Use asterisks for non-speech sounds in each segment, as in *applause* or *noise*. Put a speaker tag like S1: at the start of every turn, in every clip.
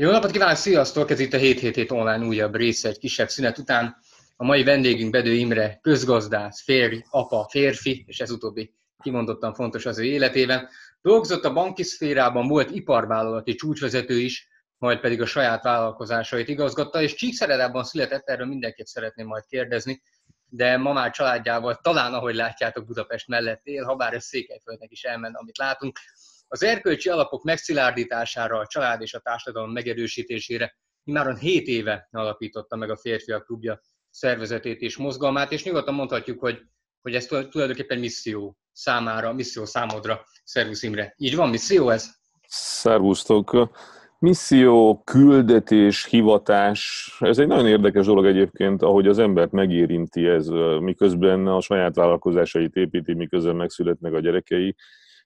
S1: Jó napot kívánok, sziasztok! Ez itt a 777 online újabb része egy kisebb szünet után. A mai vendégünk Bedő Imre, közgazdász, férj, apa, férfi, és ez utóbbi kimondottan fontos az ő életében. Dolgozott a banki szférában, volt iparvállalati csúcsvezető is, majd pedig a saját vállalkozásait igazgatta, és Csíkszeredában született, erről mindenképp szeretném majd kérdezni, de ma már családjával talán, ahogy látjátok, Budapest mellett él, ha bár ez Székelyföldnek is elmen, amit látunk. Az erkölcsi alapok megszilárdítására, a család és a társadalom megerősítésére imáron 7 éve alapította meg a Férfiak Klubja szervezetét és mozgalmát, és nyugodtan mondhatjuk, hogy, hogy ez tulajdonképpen misszió számára, misszió számodra. Szervusz Imre. Így van, misszió ez?
S2: Szervusztok. Misszió, küldetés, hivatás, ez egy nagyon érdekes dolog egyébként, ahogy az embert megérinti ez, miközben a saját vállalkozásait építi, miközben megszületnek a gyerekei,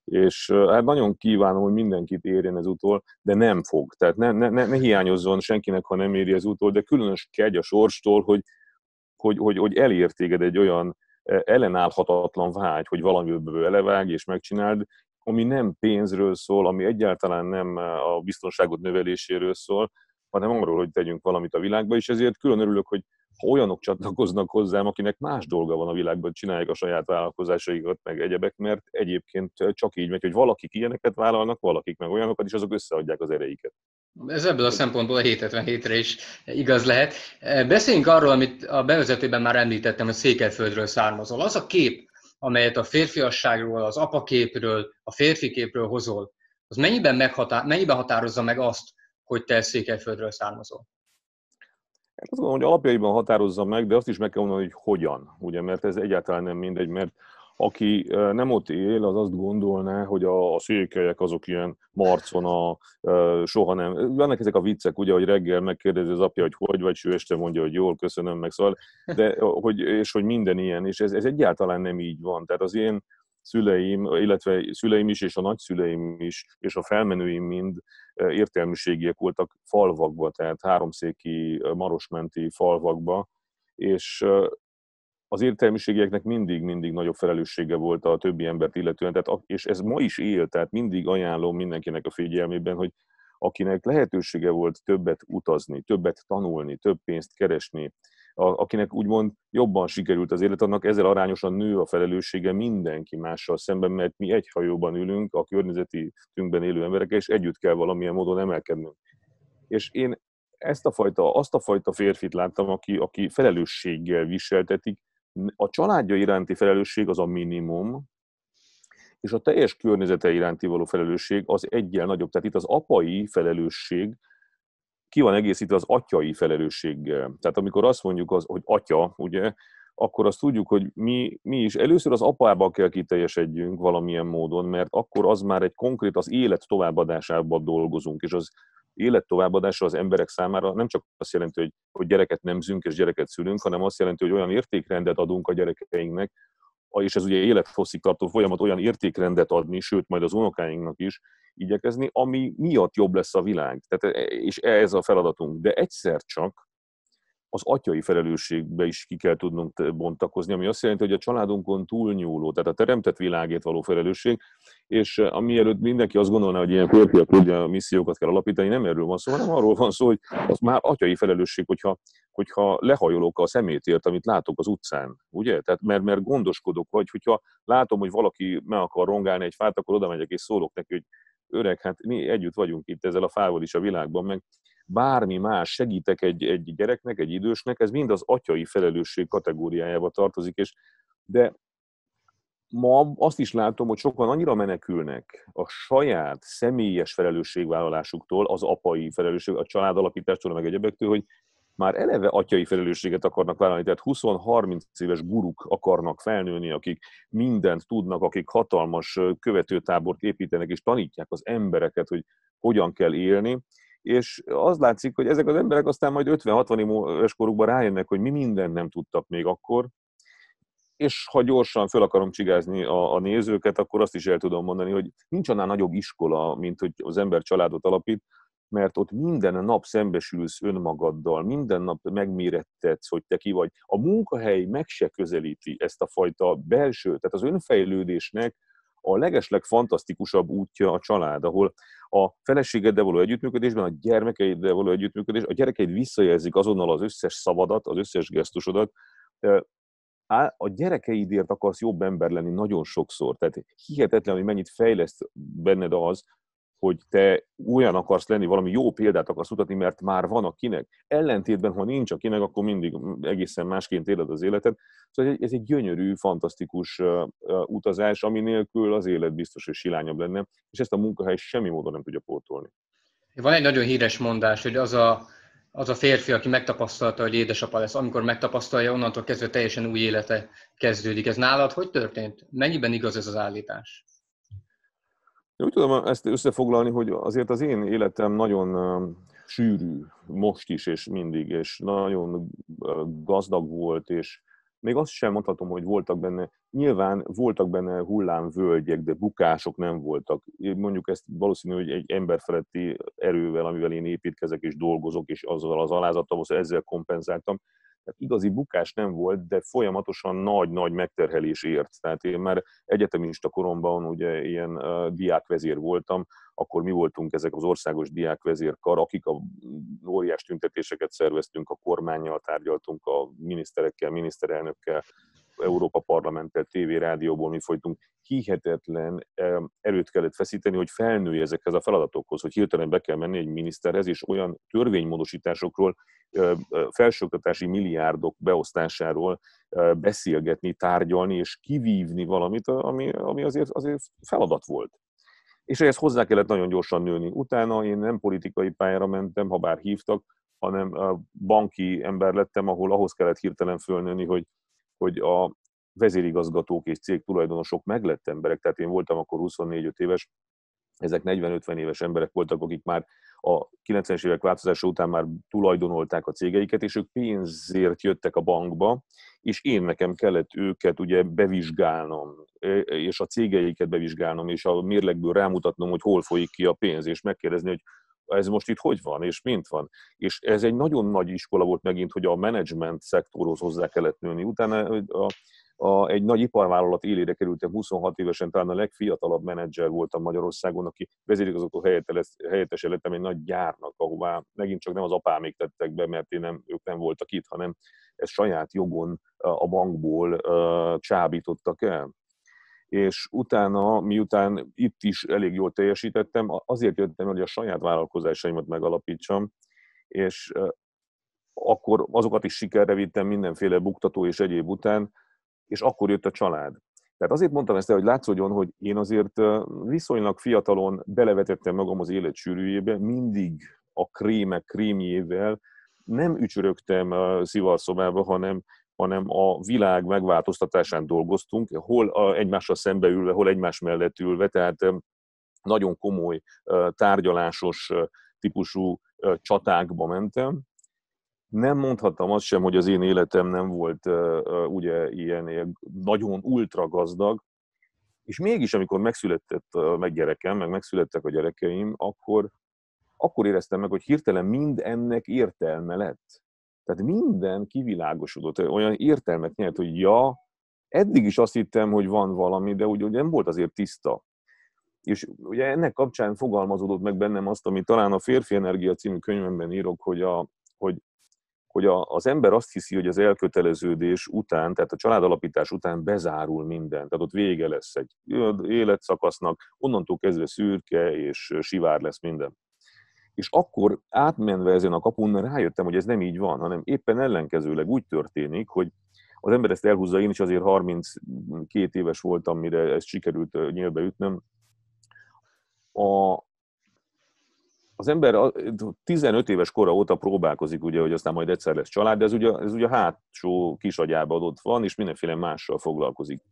S2: és hát nagyon kívánom, hogy mindenkit érjen ez utol, de nem fog. Tehát ne, ne, ne, ne hiányozzon senkinek, ha nem éri ez utol, de különös kegy a sorstól, hogy, hogy, hogy, hogy elér téged egy olyan e, ellenállhatatlan vágy, hogy valamiből elevág és megcsináld, ami nem pénzről szól, ami egyáltalán nem e, a biztonságot növeléséről szól, hanem arról, hogy tegyünk valamit a világba, és ezért külön örülök, hogy ha olyanok csatlakoznak hozzám, akinek más dolga van a világban, csinálják a saját vállalkozásaikat, meg egyebek, mert egyébként csak így megy, hogy valakik ilyeneket vállalnak, valakik meg olyanokat, és azok összeadják az erejüket.
S1: Ez ebből a szempontból a 777-re is igaz lehet. Beszéljünk arról, amit a bevezetőben már említettem, hogy Székelyföldről származol. Az a kép, amelyet a férfiasságról, az apaképről, a férfi képről hozol, az mennyiben, meghatá- mennyiben határozza meg azt, hogy te Székelyföldről származol?
S2: Hát azt gondolom, hogy alapjaiban határozza meg, de azt is meg kell mondani, hogy hogyan, ugye, mert ez egyáltalán nem mindegy, mert aki nem ott él, az azt gondolná, hogy a, a székelyek azok ilyen marcon a, a soha nem. Vannak ezek a viccek, ugye, hogy reggel megkérdezi az apja, hogy hogy vagy, és ő este mondja, hogy jól, köszönöm, meg szóval, de, hogy, és hogy minden ilyen, és ez, ez egyáltalán nem így van. Tehát az én szüleim, illetve szüleim is, és a nagyszüleim is, és a felmenőim mind értelmiségiek voltak falvakba, tehát háromszéki marosmenti falvakba, és az értelmiségieknek mindig-mindig nagyobb felelőssége volt a többi embert illetően, tehát, és ez ma is él, tehát mindig ajánlom mindenkinek a figyelmében, hogy akinek lehetősége volt többet utazni, többet tanulni, több pénzt keresni, akinek úgymond jobban sikerült az élet, annak ezzel arányosan nő a felelőssége mindenki mással szemben, mert mi egy hajóban ülünk, a környezetünkben élő emberek és együtt kell valamilyen módon emelkednünk. És én ezt a fajta, azt a fajta férfit láttam, aki, aki felelősséggel viseltetik. A családja iránti felelősség az a minimum, és a teljes környezete iránti való felelősség az egyel nagyobb. Tehát itt az apai felelősség ki van egészítve az atyai felelősséggel. Tehát amikor azt mondjuk, az, hogy atya, ugye, akkor azt tudjuk, hogy mi, mi is először az apába kell kiteljesedjünk valamilyen módon, mert akkor az már egy konkrét, az élet továbbadásában dolgozunk, és az élet továbbadása az emberek számára nem csak azt jelenti, hogy, hogy gyereket nemzünk és gyereket szülünk, hanem azt jelenti, hogy olyan értékrendet adunk a gyerekeinknek, és ez ugye élethosszig tartó folyamat, olyan értékrendet adni, sőt, majd az unokáinknak is igyekezni, ami miatt jobb lesz a világ. Tehát, e, és ez a feladatunk. De egyszer csak az atyai felelősségbe is ki kell tudnunk bontakozni, ami azt jelenti, hogy a családunkon túlnyúló, tehát a teremtett világét való felelősség, és eh, ami előtt mindenki azt gondolná, hogy ilyen tudja a missziókat kell alapítani, nem erről van szó, hanem arról van szó, hogy az már atyai felelősség, hogyha, hogyha lehajolok a szemétért, amit látok az utcán, ugye? Tehát mert, mert gondoskodok, vagy hogyha látom, hogy valaki meg akar rongálni egy fát, akkor oda megyek és szólok neki, hogy öreg, hát mi együtt vagyunk itt ezzel a fával is a világban, meg bármi más segítek egy, egy gyereknek, egy idősnek, ez mind az atyai felelősség kategóriájába tartozik, és de ma azt is látom, hogy sokan annyira menekülnek a saját személyes felelősségvállalásuktól, az apai felelősség, a család alapítástól, meg egyebektől, hogy már eleve atyai felelősséget akarnak vállalni, tehát 20-30 éves guruk akarnak felnőni, akik mindent tudnak, akik hatalmas követőtábort építenek, és tanítják az embereket, hogy hogyan kell élni, és az látszik, hogy ezek az emberek aztán majd 50-60 éves korukban rájönnek, hogy mi mindent nem tudtak még akkor, és ha gyorsan föl akarom csigázni a, a nézőket, akkor azt is el tudom mondani, hogy nincs annál nagyobb iskola, mint hogy az ember családot alapít, mert ott minden nap szembesülsz önmagaddal, minden nap megmérettetsz, hogy te ki vagy. A munkahely meg se közelíti ezt a fajta belső, tehát az önfejlődésnek a legesleg fantasztikusabb útja a család, ahol a feleségeddel való együttműködésben, a gyermekeiddel való együttműködés, a gyerekeid visszajelzik azonnal az összes szavadat, az összes gesztusodat, a gyerekeidért akarsz jobb ember lenni nagyon sokszor. Tehát hihetetlen, hogy mennyit fejleszt benned az, hogy te olyan akarsz lenni, valami jó példát akarsz mutatni, mert már van akinek. Ellentétben, ha nincs akinek, akkor mindig egészen másként éled az életed. Szóval ez egy gyönyörű, fantasztikus utazás, ami nélkül az élet biztos, hogy silányabb lenne, és ezt a munkahely semmi módon nem tudja pótolni.
S1: Van egy nagyon híres mondás, hogy az a, az a férfi, aki megtapasztalta, hogy édesapa lesz, amikor megtapasztalja, onnantól kezdve teljesen új élete kezdődik. Ez nálad hogy történt? Mennyiben igaz ez az állítás?
S2: De úgy tudom ezt összefoglalni, hogy azért az én életem nagyon sűrű most is, és mindig, és nagyon gazdag volt, és még azt sem mondhatom, hogy voltak benne, nyilván voltak benne hullámvölgyek, de bukások nem voltak. Mondjuk ezt valószínű, hogy egy emberfeletti erővel, amivel én építkezek és dolgozok, és azzal az alázattal, ezzel kompenzáltam. Tehát igazi bukás nem volt, de folyamatosan nagy-nagy megterhelés ért. Tehát én már egyetemista koromban ugye ilyen diákvezér voltam, akkor mi voltunk ezek az országos diákvezérkar, akik a óriás tüntetéseket szerveztünk, a kormányjal tárgyaltunk, a miniszterekkel, miniszterelnökkel, Európa parlamenttel, TV, rádióból mi folytunk, hihetetlen erőt kellett feszíteni, hogy felnőj ezekhez a feladatokhoz, hogy hirtelen be kell menni egy miniszterhez, és olyan törvénymódosításokról, felsőoktatási milliárdok beosztásáról beszélgetni, tárgyalni, és kivívni valamit, ami, ami azért, azért feladat volt és ehhez hozzá kellett nagyon gyorsan nőni. Utána én nem politikai pályára mentem, ha bár hívtak, hanem banki ember lettem, ahol ahhoz kellett hirtelen fölnőni, hogy hogy a vezérigazgatók és cégtulajdonosok meglett emberek, tehát én voltam akkor 24-5 éves, ezek 40-50 éves emberek voltak, akik már a 90-es évek változása után már tulajdonolták a cégeiket, és ők pénzért jöttek a bankba, és én nekem kellett őket ugye bevizsgálnom, e, és a cégeiket bevizsgálnom, és a mérlegből rámutatnom, hogy hol folyik ki a pénz, és megkérdezni, hogy ez most itt hogy van, és mint van. És ez egy nagyon nagy iskola volt megint, hogy a menedzsment szektorhoz hozzá kellett nőni. Utána a, a, egy nagy iparvállalat élére kerültem, 26 évesen talán a legfiatalabb menedzser voltam Magyarországon, aki vezérigazgató helyettese lettem egy nagy gyárnak, ahová megint csak nem az apámék tettek be, mert én nem, ők nem voltak itt, hanem ez saját jogon a bankból uh, csábítottak el és utána, miután itt is elég jól teljesítettem, azért jöttem hogy a saját vállalkozásaimat megalapítsam, és akkor azokat is sikerre vittem mindenféle buktató és egyéb után, és akkor jött a család. Tehát azért mondtam ezt el, hogy látszódjon, hogy én azért viszonylag fiatalon belevetettem magam az élet sűrűjébe, mindig a krémek krémjével, nem ücsörögtem a szivarszobába, hanem hanem a világ megváltoztatásán dolgoztunk, hol egymással szembe ülve, hol egymás mellett ülve, tehát nagyon komoly tárgyalásos típusú csatákba mentem. Nem mondhattam azt sem, hogy az én életem nem volt ugye ilyen nagyon ultra gazdag, és mégis, amikor megszületett meg gyerekem, meg megszülettek a gyerekeim, akkor, akkor éreztem meg, hogy hirtelen mind ennek értelme lett. Tehát minden kivilágosodott, olyan értelmet nyert, hogy ja, eddig is azt hittem, hogy van valami, de úgy, hogy nem volt azért tiszta. És ugye ennek kapcsán fogalmazódott meg bennem azt, ami talán a Férfi Energia című könyvemben írok, hogy, a, hogy, hogy a, az ember azt hiszi, hogy az elköteleződés után, tehát a családalapítás után bezárul minden, tehát ott vége lesz egy életszakasznak, onnantól kezdve szürke és sivár lesz minden. És akkor átmenve ezen a kapun rájöttem, hogy ez nem így van, hanem éppen ellenkezőleg úgy történik, hogy az ember ezt elhúzza, én is azért 32 éves voltam, mire ezt sikerült nyílbe ütnöm. A, az ember 15 éves kora óta próbálkozik, ugye, hogy aztán majd egyszer lesz család, de ez ugye, ez ugye hátsó kisagyában ott van, és mindenféle mással foglalkozik.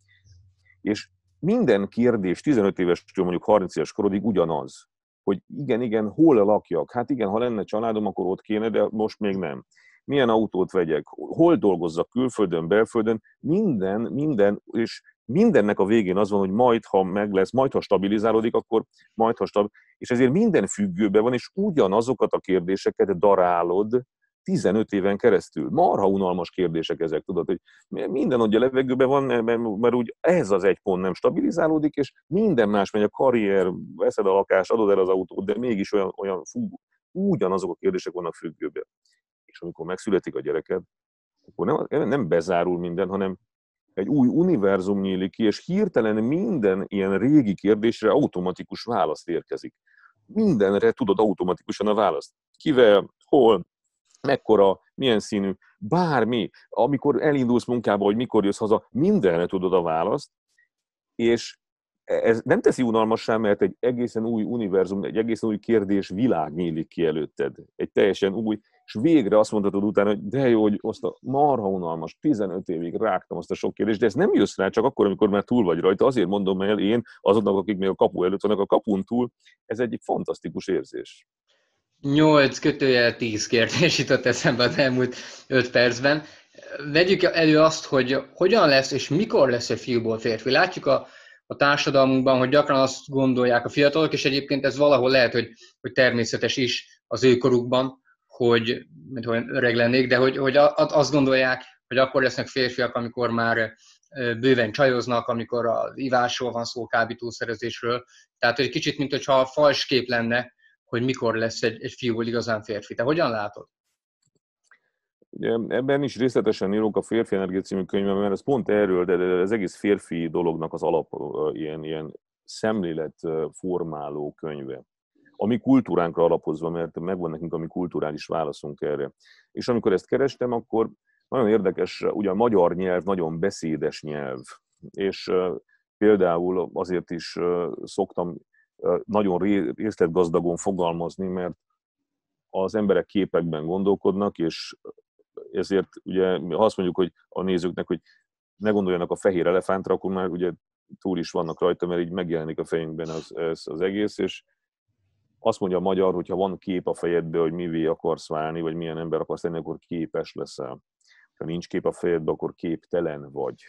S2: És minden kérdés 15 éves, mondjuk 30 éves korodig ugyanaz hogy igen, igen, hol lakjak? Hát igen, ha lenne családom, akkor ott kéne, de most még nem. Milyen autót vegyek? Hol dolgozzak külföldön, belföldön? Minden, minden, és mindennek a végén az van, hogy majd, ha meg lesz, majd, ha stabilizálódik, akkor majd, ha stabil... És ezért minden függőben van, és ugyanazokat a kérdéseket darálod, 15 éven keresztül. Marha unalmas kérdések ezek, tudod, hogy minden ugye levegőben van, mert, mert úgy ez az egy pont nem stabilizálódik, és minden más megy, a karrier, veszed a lakást, adod el az autót, de mégis olyan, olyan fú, ugyanazok a kérdések vannak függőben. És amikor megszületik a gyereked, akkor nem, nem bezárul minden, hanem egy új univerzum nyílik ki, és hirtelen minden ilyen régi kérdésre automatikus választ érkezik. Mindenre tudod automatikusan a választ. Kivel, hol, mekkora, milyen színű, bármi, amikor elindulsz munkába, hogy mikor jössz haza, mindenre tudod a választ, és ez nem teszi unalmassá, mert egy egészen új univerzum, egy egészen új kérdés világ nyílik ki előtted. Egy teljesen új, és végre azt mondhatod utána, hogy de jó, hogy azt a marha unalmas, 15 évig rágtam azt a sok kérdést, de ez nem jössz rá csak akkor, amikor már túl vagy rajta. Azért mondom el én azoknak, akik még a kapu előtt vannak, a kapun túl, ez egy fantasztikus érzés.
S1: 8 kötőjel 10 kérdés jutott eszembe az elmúlt 5 percben. Vegyük elő azt, hogy hogyan lesz és mikor lesz egy fiúból férfi. Látjuk a, a társadalmunkban, hogy gyakran azt gondolják a fiatalok, és egyébként ez valahol lehet, hogy, hogy természetes is az ő korukban, hogy, mint hogy öreg lennék, de hogy, hogy azt gondolják, hogy akkor lesznek férfiak, amikor már bőven csajoznak, amikor a ivásról van szó, kábítószerezésről. Tehát egy kicsit, mint hogyha fals kép lenne hogy mikor lesz egy, egy fiúból igazán férfi. Te hogyan látod?
S2: Ugye, ebben is részletesen írok a Férfi Energia című könyvben, mert ez pont erről, de ez egész férfi dolognak az alap, ilyen, ilyen szemlélet, formáló könyve. A mi kultúránkra alapozva, mert megvan nekünk a mi kulturális válaszunk erre. És amikor ezt kerestem, akkor nagyon érdekes, ugye a magyar nyelv nagyon beszédes nyelv, és például azért is szoktam nagyon részletgazdagon fogalmazni, mert az emberek képekben gondolkodnak, és ezért ugye, ha azt mondjuk hogy a nézőknek, hogy ne gondoljanak a fehér elefántra, akkor már ugye túl is vannak rajta, mert így megjelenik a fejünkben az, az, az egész, és azt mondja a magyar, hogy ha van kép a fejedbe, hogy mivé akarsz válni, vagy milyen ember akarsz lenni, akkor képes leszel. Ha nincs kép a fejedbe, akkor képtelen vagy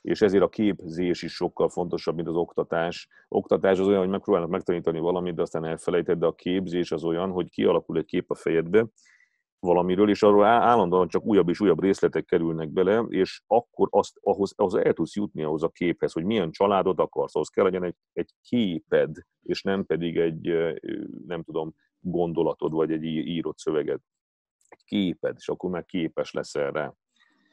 S2: és ezért a képzés is sokkal fontosabb, mint az oktatás. Oktatás az olyan, hogy megpróbálnak megtanítani valamit, de aztán elfelejted, de a képzés az olyan, hogy kialakul egy kép a fejedbe valamiről, és arról állandóan csak újabb és újabb részletek kerülnek bele, és akkor azt, ahhoz, ahhoz el tudsz jutni ahhoz a képhez, hogy milyen családod akarsz, ahhoz kell legyen egy, egy képed, és nem pedig egy, nem tudom, gondolatod, vagy egy írott szöveged. Egy képed, és akkor már képes leszel rá.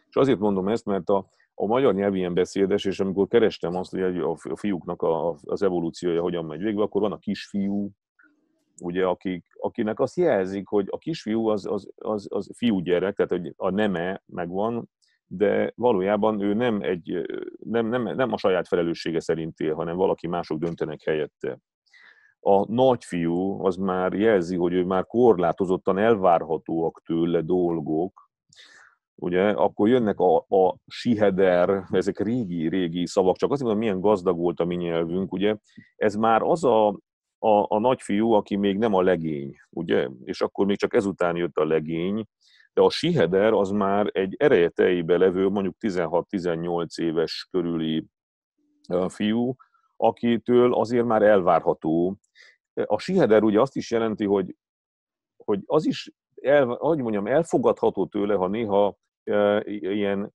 S2: És azért mondom ezt, mert a, a magyar nyelv ilyen beszédes, és amikor kerestem azt, hogy a fiúknak a, az evolúciója hogyan megy végbe, akkor van a kisfiú, ugye, akik, akinek azt jelzik, hogy a kisfiú az, az, az, az fiúgyerek, tehát hogy a neme megvan, de valójában ő nem, egy, nem, nem, nem a saját felelőssége szerint él, hanem valaki mások döntenek helyette. A nagyfiú az már jelzi, hogy ő már korlátozottan elvárhatóak tőle dolgok, ugye, akkor jönnek a, a siheder, ezek régi-régi szavak, csak azért mondom, milyen gazdag volt a mi nyelvünk, ugye, ez már az a, a, a nagyfiú, aki még nem a legény, ugye, és akkor még csak ezután jött a legény, de a siheder az már egy erejeteibe levő, mondjuk 16-18 éves körüli fiú, akitől azért már elvárható. A siheder ugye azt is jelenti, hogy, hogy az is el, mondjam, elfogadható tőle, ha néha ilyen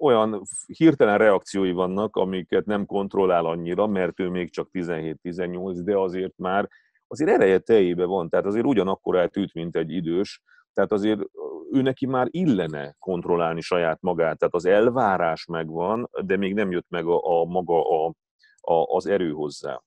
S2: olyan hirtelen reakciói vannak, amiket nem kontrollál annyira, mert ő még csak 17-18, de azért már azért ereje teljébe van, tehát azért ugyanakkor eltűnt, mint egy idős, tehát azért ő neki már illene kontrollálni saját magát, tehát az elvárás megvan, de még nem jött meg a, a maga a, a, az erő hozzá.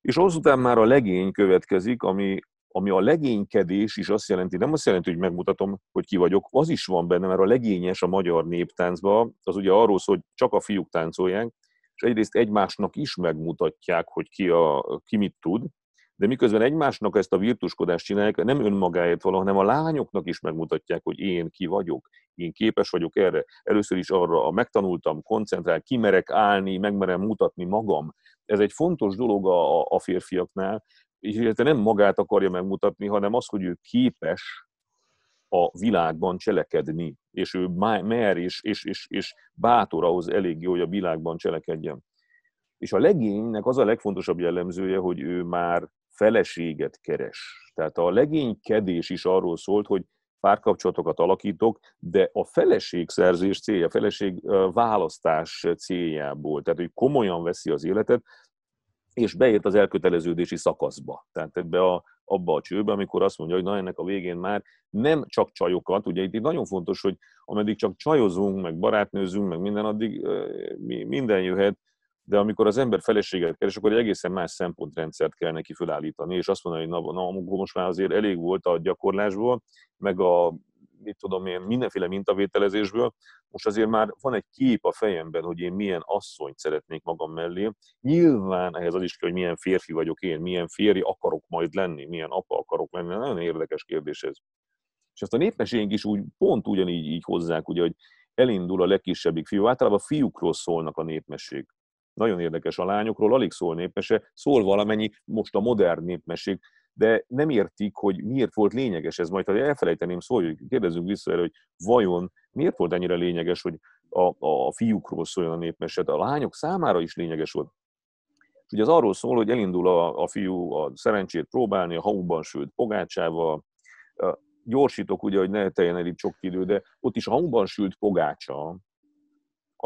S2: És azután már a legény következik, ami, ami a legénykedés is azt jelenti, nem azt jelenti, hogy megmutatom, hogy ki vagyok, az is van benne, mert a legényes a magyar néptáncban, az ugye arról szól, hogy csak a fiúk táncolják, és egyrészt egymásnak is megmutatják, hogy ki, a, ki mit tud, de miközben egymásnak ezt a virtuskodást csinálják, nem önmagáért való, hanem a lányoknak is megmutatják, hogy én ki vagyok, én képes vagyok erre. Először is arra a megtanultam, koncentrál, kimerek állni, megmerem mutatni magam. Ez egy fontos dolog a, a férfiaknál, illetve nem magát akarja megmutatni, hanem az, hogy ő képes a világban cselekedni, és ő mer és, és, és, és bátor ahhoz jó, hogy a világban cselekedjen. És a legénynek az a legfontosabb jellemzője, hogy ő már feleséget keres. Tehát a legénykedés is arról szólt, hogy párkapcsolatokat alakítok, de a feleségszerzés célja, a feleség választás céljából, tehát hogy komolyan veszi az életet, és beért az elköteleződési szakaszba. Tehát ebbe a, abba a csőbe, amikor azt mondja, hogy na ennek a végén már nem csak csajokat, ugye itt, nagyon fontos, hogy ameddig csak csajozunk, meg barátnőzünk, meg minden, addig mi, minden jöhet, de amikor az ember feleséget keres, akkor egy egészen más szempontrendszert kell neki fölállítani, és azt mondani, hogy na, na most már azért elég volt a gyakorlásból, meg a mit tudom én, mindenféle mintavételezésből, most azért már van egy kép a fejemben, hogy én milyen asszonyt szeretnék magam mellé. Nyilván ehhez az is kell, hogy milyen férfi vagyok én, milyen férj akarok majd lenni, milyen apa akarok lenni, nagyon érdekes kérdés ez. És ezt a népmeséink is úgy, pont ugyanígy így hozzák, ugye, hogy elindul a legkisebbik fiú. Általában a fiúkról szólnak a népmesék. Nagyon érdekes a lányokról, alig szól népmese, szól valamennyi most a modern népmesék, de nem értik, hogy miért volt lényeges ez. Majd, ha elfelejteném szó, hogy kérdezzünk vissza erre, hogy vajon miért volt ennyire lényeges, hogy a, a fiúkról szóljon a népmese, de a lányok számára is lényeges volt. És ugye az arról szól, hogy elindul a, a fiú a szerencsét próbálni, a haúban sült pogácsával, gyorsítok ugye, hogy ne teljen el itt sok idő, de ott is a hamuban sült pogácsa,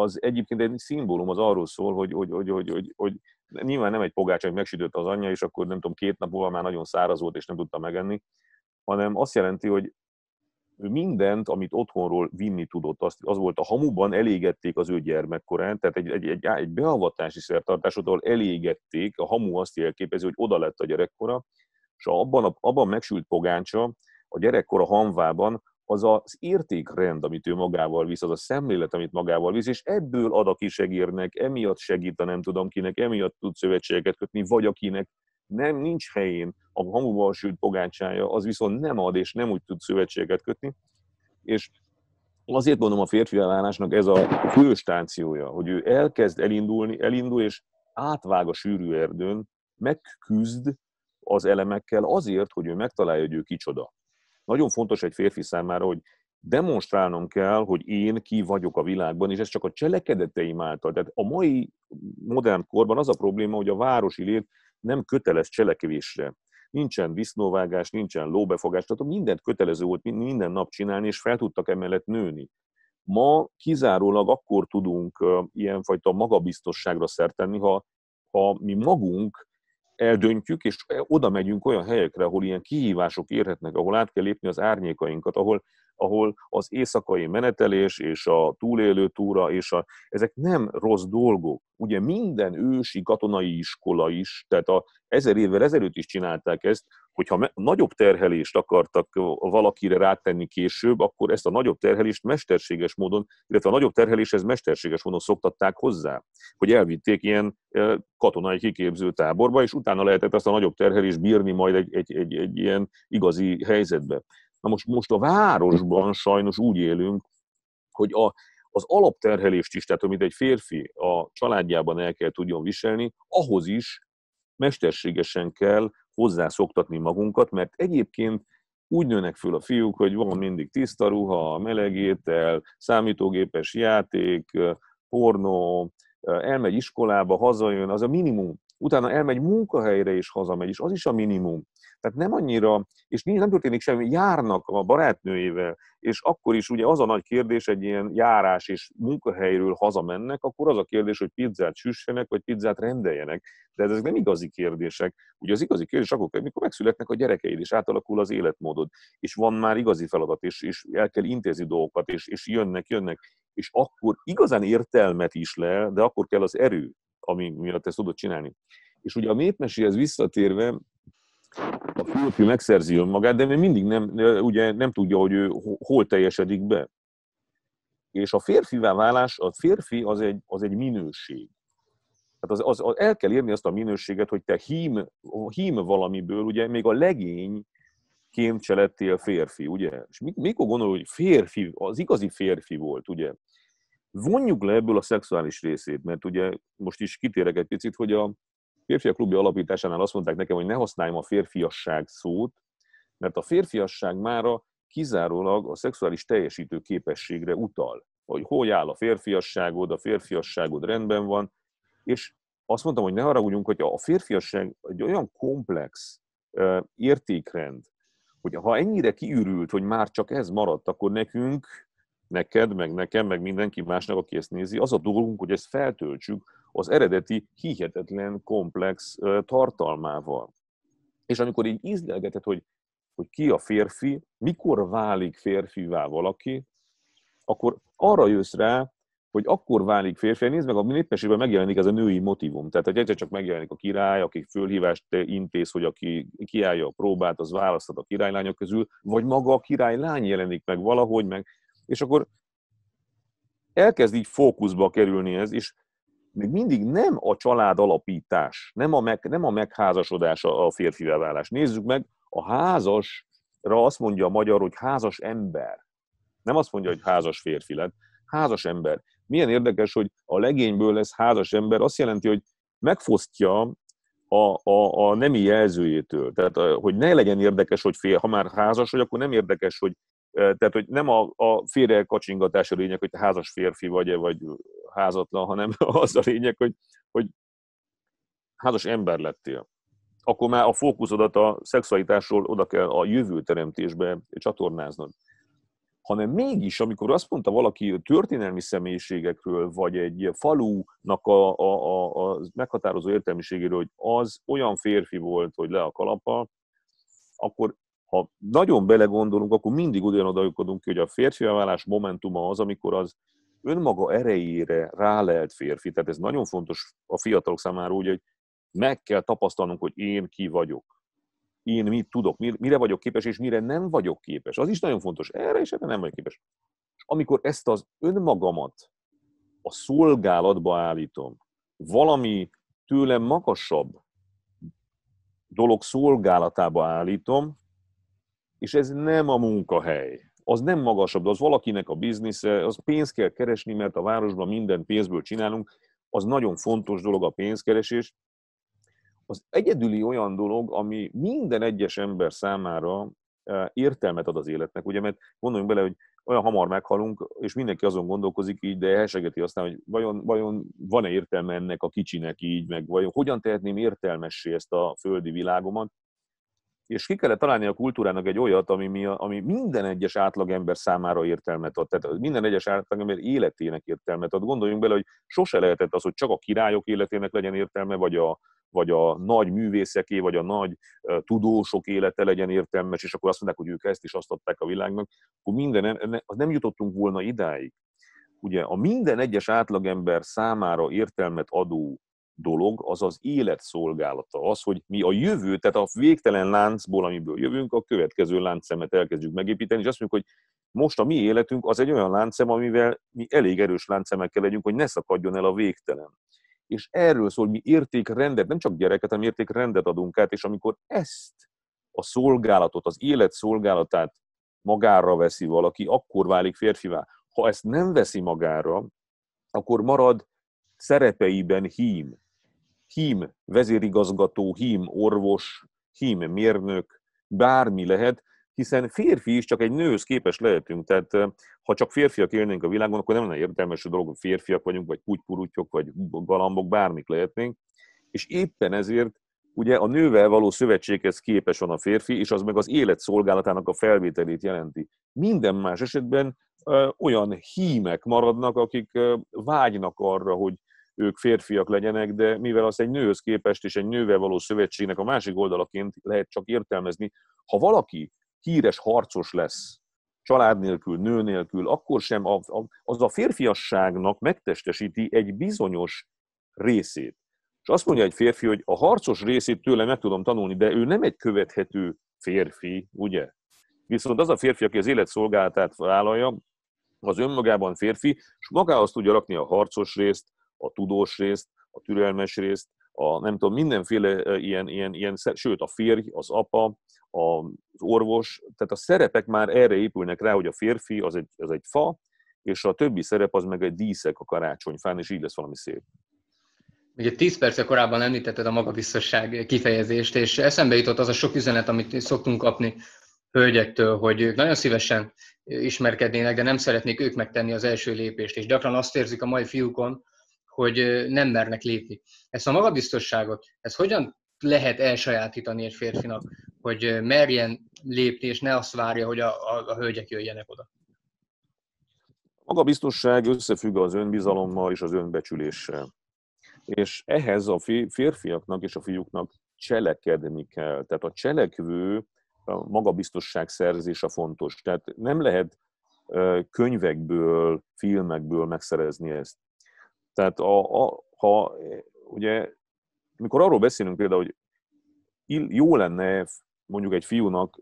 S2: az egyébként egy szimbólum, az arról szól, hogy, hogy, hogy, hogy, hogy, hogy nyilván nem egy pogács, hogy megsütött az anyja, és akkor nem tudom, két nap múlva már nagyon száraz volt, és nem tudta megenni, hanem azt jelenti, hogy ő mindent, amit otthonról vinni tudott, azt, az volt a hamuban, elégették az ő gyermekkorán, tehát egy, egy, egy, egy beavatási szertartás, ahol elégették, a hamu azt jelképezi, hogy oda lett a gyerekkora, és abban, a, abban megsült pogáncsa, a gyerekkora hamvában az az értékrend, amit ő magával visz, az a szemlélet, amit magával visz, és ebből ad a kisegérnek, emiatt segít a nem tudom kinek, emiatt tud szövetségeket kötni, vagy akinek nem nincs helyén a hamuval sült pogácsája, az viszont nem ad, és nem úgy tud szövetséget kötni. És azért mondom a férfi elvárásnak ez a fő stációja, hogy ő elkezd elindulni, elindul, és átvág a sűrű erdőn, megküzd az elemekkel azért, hogy ő megtalálja, hogy ő kicsoda nagyon fontos egy férfi számára, hogy demonstrálnom kell, hogy én ki vagyok a világban, és ez csak a cselekedeteim által. Tehát a mai modern korban az a probléma, hogy a városi lét nem kötelez cselekvésre. Nincsen disznóvágás, nincsen lóbefogás, tehát mindent kötelező volt minden nap csinálni, és fel tudtak emellett nőni. Ma kizárólag akkor tudunk ilyenfajta magabiztosságra szertenni, ha, ha mi magunk eldöntjük, és oda megyünk olyan helyekre, ahol ilyen kihívások érhetnek, ahol át kell lépni az árnyékainkat, ahol ahol az éjszakai menetelés és a túlélő túra, és a, ezek nem rossz dolgok. Ugye minden ősi katonai iskola is, tehát a ezer évvel ezelőtt is csinálták ezt, hogyha nagyobb terhelést akartak valakire rátenni később, akkor ezt a nagyobb terhelést mesterséges módon, illetve a nagyobb terheléshez mesterséges módon szoktatták hozzá, hogy elvitték ilyen katonai kiképző táborba, és utána lehetett ezt a nagyobb terhelést bírni majd egy, egy, egy, egy ilyen igazi helyzetbe. Na most, most a városban sajnos úgy élünk, hogy a, az alapterhelést is, tehát amit egy férfi a családjában el kell tudjon viselni, ahhoz is mesterségesen kell hozzászoktatni magunkat, mert egyébként úgy nőnek föl a fiúk, hogy van mindig tiszta ruha, meleg étel, számítógépes játék, pornó, elmegy iskolába, hazajön, az a minimum. Utána elmegy munkahelyre és hazamegy, és az is a minimum. Tehát nem annyira, és nincs nem történik semmi, járnak a barátnőjével, és akkor is ugye az a nagy kérdés, egy ilyen járás és munkahelyről hazamennek, akkor az a kérdés, hogy pizzát süssenek, vagy pizzát rendeljenek. De ezek nem igazi kérdések. Ugye az igazi kérdés akkor, amikor megszületnek a gyerekeid, és átalakul az életmódod, és van már igazi feladat, és, és el kell intézni dolgokat, és, és jönnek, jönnek, és akkor igazán értelmet is le, de akkor kell az erő, ami miatt ezt tudod csinálni. És ugye a népmeséhez visszatérve, a férfi megszerzi önmagát, de még mindig nem, ugye nem tudja, hogy ő hol teljesedik be. És a férfivá válás, a férfi az egy, az egy minőség. Tehát az, az, az, el kell érni azt a minőséget, hogy te hím, hím valamiből, ugye még a legény se lettél férfi, ugye? És mikor gondolod, hogy férfi, az igazi férfi volt, ugye? Vonjuk le ebből a szexuális részét, mert ugye most is kitérek egy picit, hogy a, férfiak klubja alapításánál azt mondták nekem, hogy ne használjam a férfiasság szót, mert a férfiasság mára kizárólag a szexuális teljesítő képességre utal, hogy hol áll a férfiasságod, a férfiasságod rendben van, és azt mondtam, hogy ne haragudjunk, hogy a férfiasság egy olyan komplex értékrend, hogy ha ennyire kiürült, hogy már csak ez maradt, akkor nekünk, neked, meg nekem, meg mindenki másnak, aki ezt nézi, az a dolgunk, hogy ezt feltöltsük az eredeti hihetetlen komplex tartalmával. És amikor így ízlelgeted, hogy, hogy ki a férfi, mikor válik férfivá valaki, akkor arra jössz rá, hogy akkor válik férfi, nézd meg, a népességben megjelenik ez a női motivum. Tehát, hogy egyszer csak megjelenik a király, aki fölhívást intéz, hogy aki kiállja a próbát, az választhat a királylányok közül, vagy maga a királylány jelenik meg valahogy meg, és akkor elkezd így fókuszba kerülni ez, és még mindig nem a család alapítás, nem a, meg, nem a megházasodás a férfivel válás. Nézzük meg, a házasra azt mondja a magyar, hogy házas ember. Nem azt mondja, hogy házas férfi lett, házas ember. Milyen érdekes, hogy a legényből lesz házas ember, azt jelenti, hogy megfosztja a, a, a nemi jelzőjétől. Tehát, hogy ne legyen érdekes, hogy fél, ha már házas vagy, akkor nem érdekes, hogy tehát, hogy nem a, a félre kacsingatás a lényeg, hogy te házas férfi vagy-e, vagy házatlan, hanem *laughs* az a lényeg, hogy, hogy házas ember lettél. Akkor már a fókuszodat a szexualitásról oda kell a jövőteremtésbe csatornáznod. Hanem mégis, amikor azt mondta valaki történelmi személyiségekről, vagy egy falunak a, a, a, a meghatározó értelmiségéről, hogy az olyan férfi volt, hogy le a kalapa, akkor ha nagyon belegondolunk, akkor mindig ugyanoda ki, hogy a férfi válás momentuma az, amikor az önmaga erejére rálelt férfi, tehát ez nagyon fontos a fiatalok számára úgy, hogy meg kell tapasztalnunk, hogy én ki vagyok. Én mit tudok, mire vagyok képes, és mire nem vagyok képes. Az is nagyon fontos. Erre is erre nem vagyok képes. És amikor ezt az önmagamat a szolgálatba állítom, valami tőlem magasabb dolog szolgálatába állítom, és ez nem a munkahely az nem magasabb, de az valakinek a biznisze, az pénzt kell keresni, mert a városban minden pénzből csinálunk, az nagyon fontos dolog a pénzkeresés. Az egyedüli olyan dolog, ami minden egyes ember számára e, értelmet ad az életnek, ugye, mert gondoljunk bele, hogy olyan hamar meghalunk, és mindenki azon gondolkozik így, de elsegeti aztán, hogy vajon, vajon van-e értelme ennek a kicsinek így, meg vajon hogyan tehetném értelmessé ezt a földi világomat, és ki kellett találni a kultúrának egy olyat, ami, mi, ami minden egyes átlagember számára értelmet ad, tehát minden egyes átlagember életének értelmet ad. Gondoljunk bele, hogy sose lehetett az, hogy csak a királyok életének legyen értelme, vagy a, vagy a nagy művészeké, vagy a nagy tudósok élete legyen értelmes, és akkor azt mondták, hogy ők ezt is azt adták a világnak, akkor minden, e, az nem jutottunk volna idáig. Ugye a minden egyes átlagember számára értelmet adó dolog az az élet szolgálata, az, hogy mi a jövő, tehát a végtelen láncból, amiből jövünk, a következő láncszemet elkezdjük megépíteni, és azt mondjuk, hogy most a mi életünk az egy olyan láncszem, amivel mi elég erős láncszemekkel legyünk, hogy ne szakadjon el a végtelen. És erről szól, mi értékrendet, nem csak gyereket, hanem értékrendet adunk át, és amikor ezt a szolgálatot, az élet szolgálatát magára veszi valaki, akkor válik férfivá. Ha ezt nem veszi magára, akkor marad szerepeiben hím, hím vezérigazgató, hím orvos, hím mérnök, bármi lehet, hiszen férfi is csak egy nőhöz képes lehetünk. Tehát eh, ha csak férfiak élnénk a világon, akkor nem lenne értelmes a dolog, hogy férfiak vagyunk, vagy kutypurutyok, vagy galambok, bármik lehetnénk. És éppen ezért ugye a nővel való szövetséghez képes van a férfi, és az meg az élet szolgálatának a felvételét jelenti. Minden más esetben eh, olyan hímek maradnak, akik eh, vágynak arra, hogy ők férfiak legyenek, de mivel azt egy nőhöz képest és egy nővel való szövetségnek a másik oldalaként lehet csak értelmezni, ha valaki híres harcos lesz, család nélkül, nő nélkül, akkor sem a, a, az a férfiasságnak megtestesíti egy bizonyos részét. És azt mondja egy férfi, hogy a harcos részét tőle meg tudom tanulni, de ő nem egy követhető férfi, ugye? Viszont az a férfi, aki az élet szolgálatát vállalja, az önmagában férfi, és magához tudja rakni a harcos részt, a tudós részt, a türelmes részt, a nem tudom, mindenféle ilyen, ilyen, ilyen sőt a férj, az apa, az orvos, tehát a szerepek már erre épülnek rá, hogy a férfi az egy, az egy fa, és a többi szerep az meg egy díszek a karácsonyfán, és így lesz valami szép.
S1: Ugye 10 perce korábban említetted a magabiztosság kifejezést, és eszembe jutott az a sok üzenet, amit szoktunk kapni hölgyektől, hogy ők nagyon szívesen ismerkednének, de nem szeretnék ők megtenni az első lépést. És gyakran azt érzik a mai fiúkon, hogy nem mernek lépni. Ezt a magabiztosságot, ez hogyan lehet elsajátítani egy férfinak, hogy merjen lépni, és ne azt várja, hogy a, a, a hölgyek jöjjenek oda?
S2: A magabiztosság összefügg az önbizalommal és az önbecsüléssel. És ehhez a férfiaknak és a fiúknak cselekedni kell. Tehát a cselekvő a magabiztosság szerzése fontos. Tehát nem lehet könyvekből, filmekből megszerezni ezt. Tehát a, a, ha ugye, mikor arról beszélünk például, hogy jó lenne mondjuk egy fiúnak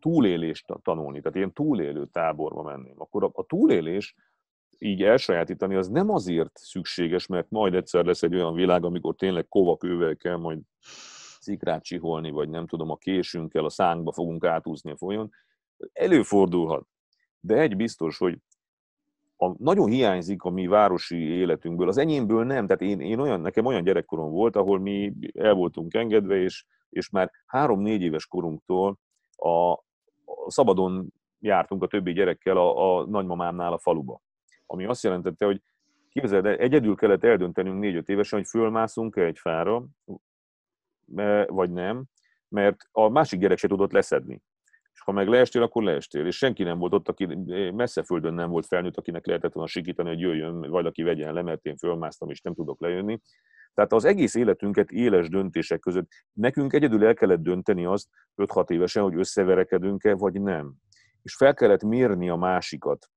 S2: túlélést tanulni, tehát ilyen túlélő táborba menném, akkor a, a túlélés így elsajátítani, az nem azért szükséges, mert majd egyszer lesz egy olyan világ, amikor tényleg kovakővel kell majd szikrát csiholni, vagy nem tudom, a késünkkel a szánkba fogunk átúzni a folyón. Előfordulhat. De egy biztos, hogy a, nagyon hiányzik a mi városi életünkből, az enyémből nem, tehát én, én olyan, nekem olyan gyerekkorom volt, ahol mi el voltunk engedve, és, és már három-négy éves korunktól a, a szabadon jártunk a többi gyerekkel a, a nagymamámnál a faluba. Ami azt jelentette, hogy képzeld, egyedül kellett eldöntenünk négy-öt évesen, hogy fölmászunk -e egy fára, vagy nem, mert a másik gyerek se tudott leszedni. És ha meg leestél, akkor leestél. És senki nem volt ott, aki eh, messze földön nem volt felnőtt, akinek lehetett volna sikítani, hogy jöjjön, valaki vegyen le, mert én fölmásztam, és nem tudok lejönni. Tehát az egész életünket éles döntések között. Nekünk egyedül el kellett dönteni azt 5-6 évesen, hogy összeverekedünk-e, vagy nem. És fel kellett mérni a másikat,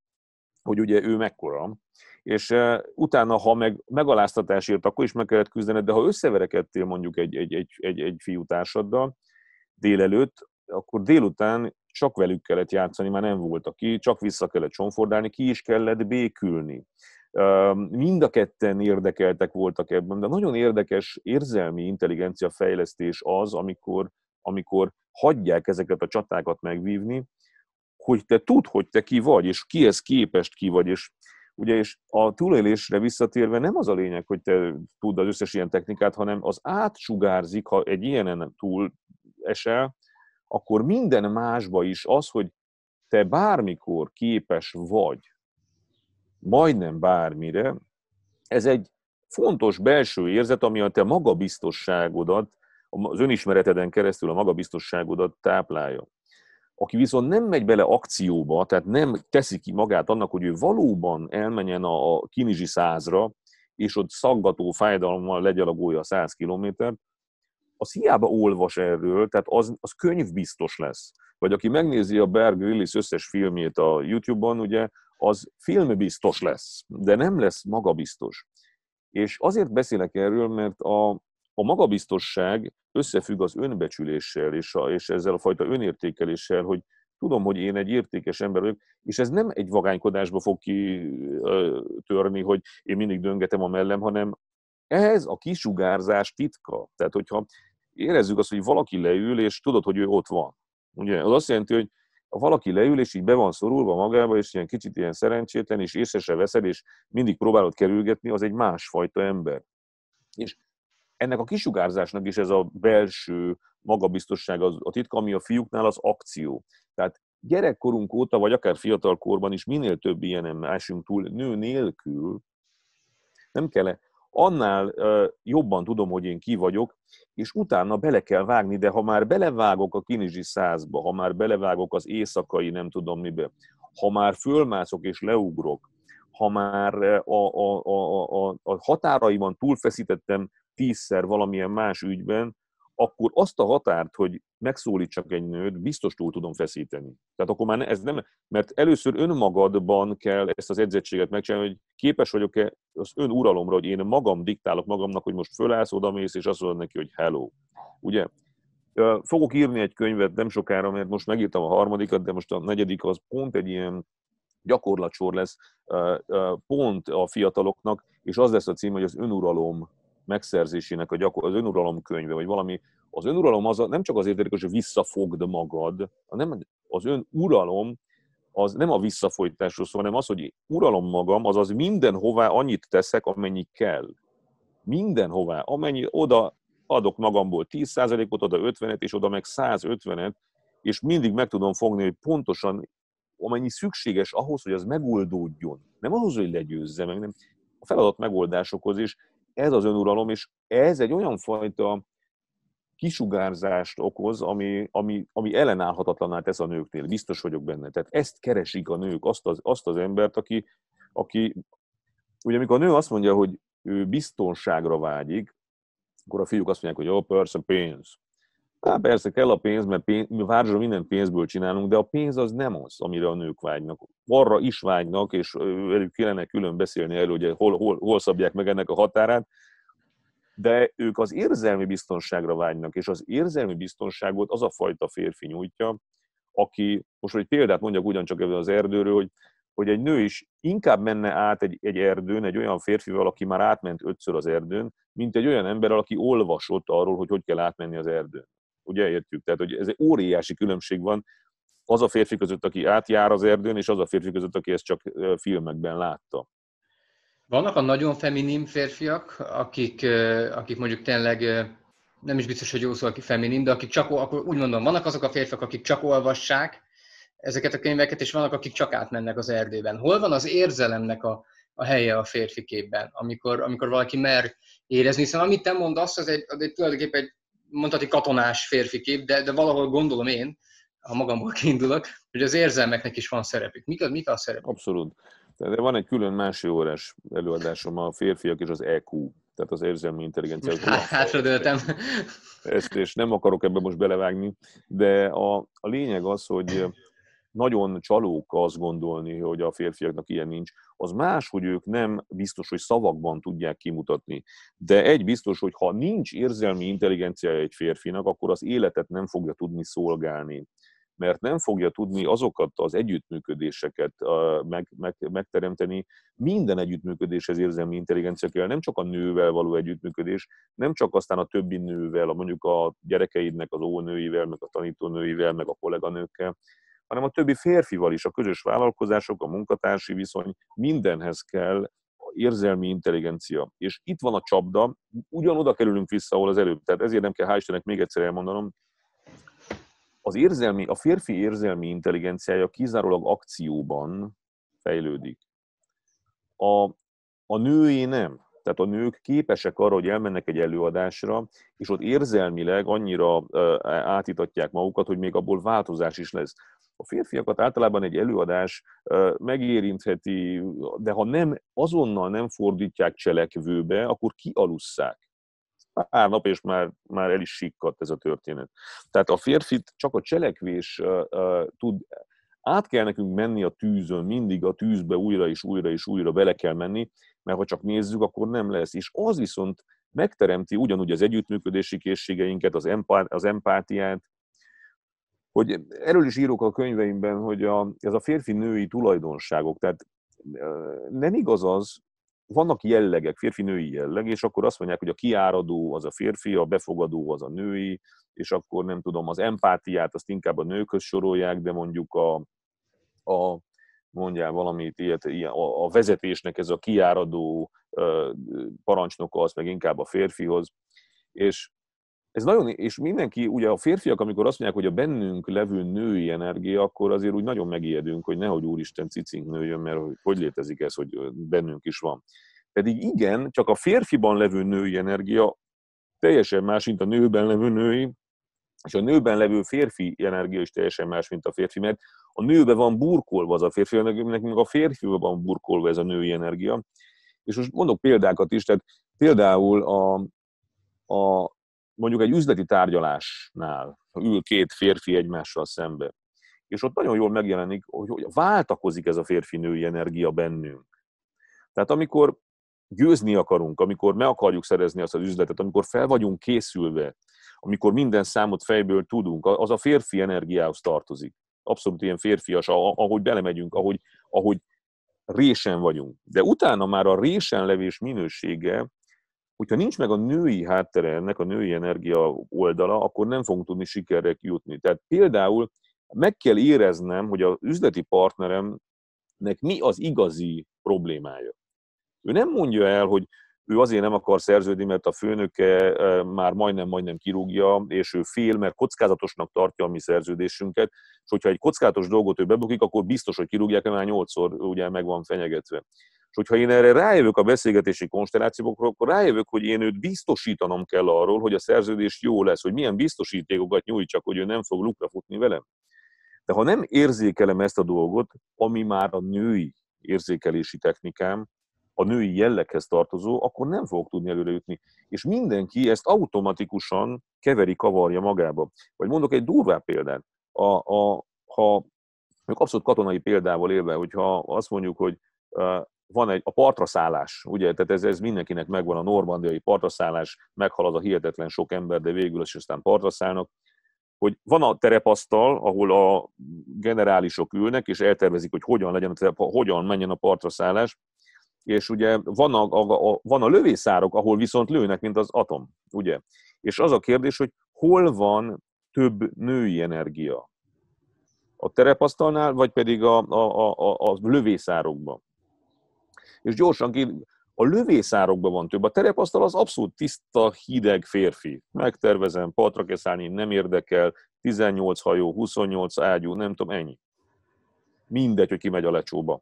S2: hogy ugye ő mekkora, és eh, utána, ha meg megaláztatásért, akkor is meg kellett küzdened, de ha összeverekedtél mondjuk egy, egy, egy, egy, egy fiú társaddal délelőtt, akkor délután csak velük kellett játszani, már nem voltak ki, csak vissza kellett csonfordálni, ki is kellett békülni. Mind a ketten érdekeltek voltak ebben, de nagyon érdekes érzelmi intelligencia fejlesztés az, amikor, amikor hagyják ezeket a csatákat megvívni, hogy te tudd, hogy te ki vagy, és kihez képest ki vagy, és Ugye, és a túlélésre visszatérve nem az a lényeg, hogy te tudd az összes ilyen technikát, hanem az átsugárzik, ha egy ilyenen túl esel, akkor minden másba is az, hogy te bármikor képes vagy, majdnem bármire, ez egy fontos belső érzet, ami a te magabiztosságodat, az önismereteden keresztül a magabiztosságodat táplálja. Aki viszont nem megy bele akcióba, tehát nem teszi ki magát annak, hogy ő valóban elmenjen a kinizsi százra, és ott szaggató fájdalommal legyalagolja a száz kilométert, az hiába olvas erről, tehát az, az könyvbiztos lesz. Vagy aki megnézi a Berg Willis összes filmjét a YouTube-on, ugye, az filmbiztos lesz, de nem lesz magabiztos. És azért beszélek erről, mert a, a magabiztosság összefügg az önbecsüléssel és, a, és ezzel a fajta önértékeléssel, hogy tudom, hogy én egy értékes ember vagyok, és ez nem egy vagánykodásba fog kitörni, hogy én mindig döngetem a mellem, hanem ez a kisugárzás titka. Tehát, hogyha érezzük azt, hogy valaki leül, és tudod, hogy ő ott van. Ugye? Az azt jelenti, hogy ha valaki leül, és így be van szorulva magába, és ilyen kicsit ilyen szerencsétlen, és észre se veszed, és mindig próbálod kerülgetni, az egy másfajta ember. És ennek a kisugárzásnak is ez a belső magabiztosság az a titka, ami a fiúknál az akció. Tehát gyerekkorunk óta, vagy akár fiatal korban is minél több ilyen esünk túl nő nélkül, nem kell annál jobban tudom, hogy én ki vagyok, és utána bele kell vágni, de ha már belevágok a kinizsi százba, ha már belevágok az éjszakai nem tudom mibe, ha már fölmászok és leugrok, ha már a, a, a, a, a határaiban túlfeszítettem tízszer valamilyen más ügyben, akkor azt a határt, hogy megszólítsak egy nőt, biztos túl tudom feszíteni. Tehát akkor már ez nem, mert először önmagadban kell ezt az edzettséget megcsinálni, hogy képes vagyok-e az önuralomra, hogy én magam diktálok magamnak, hogy most fölállsz, odamész, és azt mondod neki, hogy hello. Ugye? Fogok írni egy könyvet nem sokára, mert most megírtam a harmadikat, de most a negyedik az pont egy ilyen gyakorlatsor lesz pont a fiataloknak, és az lesz a cím, hogy az önuralom megszerzésének a gyakor- az önuralom könyve, vagy valami. Az önuralom az a, nem csak azért érdekes, hogy visszafogd magad, hanem az önuralom az nem a visszafolytásról szól, hanem az, hogy uralom magam, azaz mindenhová annyit teszek, amennyi kell. Mindenhová, amennyi oda adok magamból 10%-ot, oda 50-et, és oda meg 150-et, és mindig meg tudom fogni, hogy pontosan amennyi szükséges ahhoz, hogy az megoldódjon. Nem ahhoz, hogy legyőzze meg, nem a feladat megoldásokhoz is, ez az önuralom, és ez egy olyan fajta kisugárzást okoz, ami, ami, ami ellenállhatatlaná tesz a nőknél, biztos vagyok benne. Tehát ezt keresik a nők, azt az, azt az embert, aki, aki, ugye amikor a nő azt mondja, hogy ő biztonságra vágyik, akkor a fiúk azt mondják, hogy jó, oh, persze, pénz. Hát persze kell a pénz, mert pénz, városban minden pénzből csinálunk, de a pénz az nem az, amire a nők vágynak. Arra is vágynak, és velük kellene külön beszélni elő, hogy hol, hol, hol szabják meg ennek a határát, de ők az érzelmi biztonságra vágynak, és az érzelmi biztonságot az a fajta férfi nyújtja, aki, most hogy példát mondjak ugyancsak ebből az erdőről, hogy, hogy egy nő is inkább menne át egy, egy erdőn, egy olyan férfival, aki már átment ötször az erdőn, mint egy olyan ember, aki olvasott arról, hogy hogy kell átmenni az erdőn. Ugye értjük? Tehát, hogy ez egy óriási különbség van az a férfi között, aki átjár az erdőn, és az a férfi között, aki ezt csak filmekben látta.
S1: Vannak a nagyon feminim férfiak, akik, akik mondjuk tényleg nem is biztos, hogy jó szó, aki feminim, de akik csak, akkor úgy mondom, vannak azok a férfiak, akik csak olvassák ezeket a könyveket, és vannak, akik csak átmennek az erdőben. Hol van az érzelemnek a, a helye a férfi képben, amikor, amikor valaki mer érezni, hiszen amit te mondasz, az egy, az egy tulajdonképpen egy mondhatni katonás férfi kép, de, de valahol gondolom én, ha magamból *laughs* kiindulok, hogy az érzelmeknek is van szerepük. Mik, mik a szerepük?
S2: Abszolút. De van egy külön másik órás előadásom, a férfiak és az EQ, tehát az érzelmi intelligencia. *laughs* Hátradőltem. Ezt, és nem akarok ebbe most belevágni, de a, a lényeg az, hogy nagyon csalók azt gondolni, hogy a férfiaknak ilyen nincs. Az más, hogy ők nem biztos, hogy szavakban tudják kimutatni. De egy biztos, hogy ha nincs érzelmi intelligenciája egy férfinak, akkor az életet nem fogja tudni szolgálni mert nem fogja tudni azokat az együttműködéseket meg, meg, megteremteni. Minden együttműködéshez érzelmi intelligencia kell, nem csak a nővel való együttműködés, nem csak aztán a többi nővel, mondjuk a gyerekeidnek az ónőivel, meg a tanítónőivel, meg a kolléganőkkel, hanem a többi férfival is, a közös vállalkozások, a munkatársi viszony, mindenhez kell érzelmi intelligencia. És itt van a csapda, ugyanoda kerülünk vissza, ahol az előbb. Tehát ezért nem kell hál' Istennek még egyszer elmondanom, az érzelmi, a férfi érzelmi intelligenciája kizárólag akcióban fejlődik. A, a női nem. Tehát a nők képesek arra, hogy elmennek egy előadásra, és ott érzelmileg annyira átítatják magukat, hogy még abból változás is lesz. A férfiakat általában egy előadás megérintheti, de ha nem azonnal nem fordítják cselekvőbe, akkor kialusszák. Pár nap, és már, már el is sikkadt ez a történet. Tehát a férfit csak a cselekvés tud át kell nekünk menni a tűzön, mindig a tűzbe újra és újra és újra bele kell menni, mert ha csak nézzük, akkor nem lesz. És az viszont megteremti ugyanúgy az együttműködési készségeinket, az, empát, az empátiát, hogy erről is írok a könyveimben, hogy a, ez a férfi-női tulajdonságok, tehát nem igaz az, vannak jellegek, férfi-női jelleg, és akkor azt mondják, hogy a kiáradó az a férfi, a befogadó az a női, és akkor nem tudom, az empátiát azt inkább a nőkhöz sorolják, de mondjuk a, a mondjál valamit, ilyet, ilyen, a, a vezetésnek ez a kiáradó parancsnoka az meg inkább a férfihoz, és ez nagyon, és mindenki, ugye a férfiak, amikor azt mondják, hogy a bennünk levő női energia, akkor azért úgy nagyon megijedünk, hogy nehogy úristen cicink nőjön, mert hogy létezik ez, hogy bennünk is van. Pedig igen, csak a férfiban levő női energia teljesen más, mint a nőben levő női, és a nőben levő férfi energia is teljesen más, mint a férfi, mert a nőben van burkolva az a férfi, nekünk a férfiban van burkolva ez a női energia. És most mondok példákat is, tehát például a, a, mondjuk egy üzleti tárgyalásnál ül két férfi egymással szembe, és ott nagyon jól megjelenik, hogy váltakozik ez a férfi-női energia bennünk. Tehát amikor győzni akarunk, amikor meg akarjuk szerezni azt az üzletet, amikor fel vagyunk készülve, amikor minden számot fejből tudunk, az a férfi energiához tartozik. Abszolút ilyen férfias, ahogy belemegyünk, ahogy, ahogy résen vagyunk. De utána már a résen levés minősége hogyha nincs meg a női háttere ennek, a női energia oldala, akkor nem fogunk tudni sikerre jutni. Tehát például meg kell éreznem, hogy az üzleti partneremnek mi az igazi problémája. Ő nem mondja el, hogy ő azért nem akar szerződni, mert a főnöke már majdnem, majdnem kirúgja, és ő fél, mert kockázatosnak tartja a mi szerződésünket, és hogyha egy kockázatos dolgot ő bebukik, akkor biztos, hogy kirúgják, mert már nyolcszor ugye meg van fenyegetve. És hogyha én erre rájövök a beszélgetési konstellációkról, akkor rájövök, hogy én őt biztosítanom kell arról, hogy a szerződés jó lesz, hogy milyen biztosítékokat nyújtsak, hogy ő nem fog lukra futni velem. De ha nem érzékelem ezt a dolgot, ami már a női érzékelési technikám, a női jelleghez tartozó, akkor nem fog tudni előrejutni. És mindenki ezt automatikusan keveri, kavarja magába. Vagy mondok egy durvább példát. A, a, ha abszolút katonai példával élve, hogyha azt mondjuk, hogy van egy, a partraszállás, ugye, tehát ez, ez mindenkinek megvan a normandiai partraszállás, meghalad a hihetetlen sok ember, de végül is aztán partraszállnak, hogy van a terepasztal, ahol a generálisok ülnek, és eltervezik, hogy hogyan legyen a terep, hogyan menjen a partraszállás, és ugye van a, a, a, van a lövészárok, ahol viszont lőnek, mint az atom, ugye? És az a kérdés, hogy hol van több női energia? A terepasztalnál, vagy pedig a, a, a, a lövészárokban? és gyorsan ki... A lövészárokban van több. A terepasztal az abszolút tiszta, hideg férfi. Megtervezem, partra kell szállni, nem érdekel, 18 hajó, 28 ágyú, nem tudom, ennyi. Mindegy, hogy kimegy a lecsóba.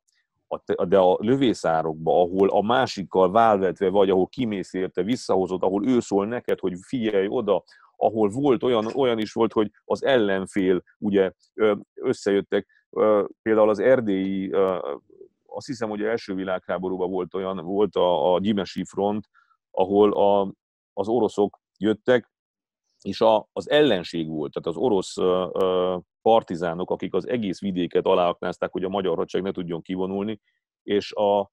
S2: de a lövészárokba, ahol a másikkal válvetve vagy, ahol kimész érte, visszahozod, ahol ő szól neked, hogy figyelj oda, ahol volt olyan, olyan is volt, hogy az ellenfél, ugye összejöttek, például az erdélyi azt hiszem, hogy az első világháborúban volt olyan, volt a, a Gyimesi front, ahol a, az oroszok jöttek, és a, az ellenség volt, tehát az orosz ö, ö, partizánok, akik az egész vidéket aláaknázták, hogy a magyar hadsereg ne tudjon kivonulni, és a,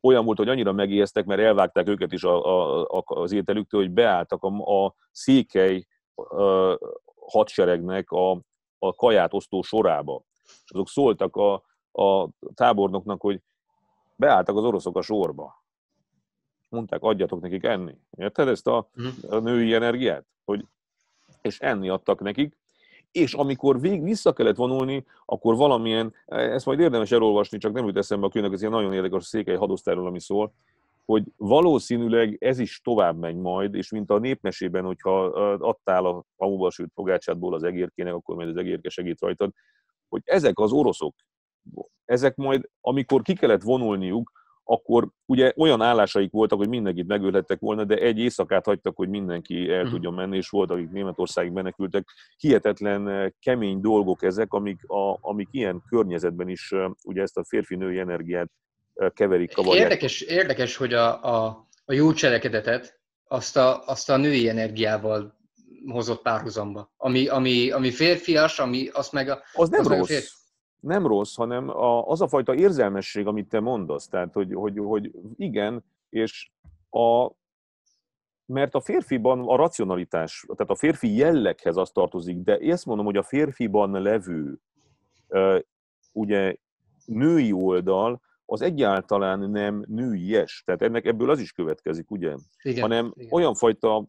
S2: olyan volt, hogy annyira megijesztek, mert elvágták őket is a, a, a, az ételüktől, hogy beálltak a, a székely ö, hadseregnek a, a kaját osztó sorába. És azok szóltak a, a tábornoknak, hogy beálltak az oroszok a sorba. Mondták, adjatok nekik enni. Érted ezt a, mhm. a női energiát? Hogy, és enni adtak nekik, és amikor végig vissza kellett vonulni, akkor valamilyen, ezt majd érdemes elolvasni, csak nem jut eszembe a könyvnek, ez ilyen nagyon érdekes székely hadosztáról, ami szól, hogy valószínűleg ez is tovább megy majd, és mint a népmesében, hogyha adtál a hamuba sült fogácsátból az egérkének, akkor majd az egérke segít rajtad, hogy ezek az oroszok ezek majd, amikor ki kellett vonulniuk, akkor ugye olyan állásaik voltak, hogy mindenkit megölhettek volna, de egy éjszakát hagytak, hogy mindenki el mhm. tudjon menni, és volt, akik Németországig menekültek. Hihetetlen eh, kemény dolgok ezek, amik, a, amik ilyen környezetben is eh, ugye ezt a férfi-női energiát eh, keverik, kavarják.
S1: Érdekes, érdekes hogy a, a, a jó cselekedetet azt a, azt a női energiával hozott párhuzamba. Ami, ami, ami férfias, ami azt meg a... Az nem az rossz. Férfi nem rossz, hanem a,
S2: az a fajta érzelmesség, amit te mondasz, tehát hogy, hogy, hogy igen, és a, mert a férfiban a racionalitás, tehát a férfi jelleghez az tartozik, de ezt mondom, hogy a férfiban levő ugye női oldal, az egyáltalán nem nőies. Tehát ennek ebből az is következik, ugye? Igen, hanem igen. olyan fajta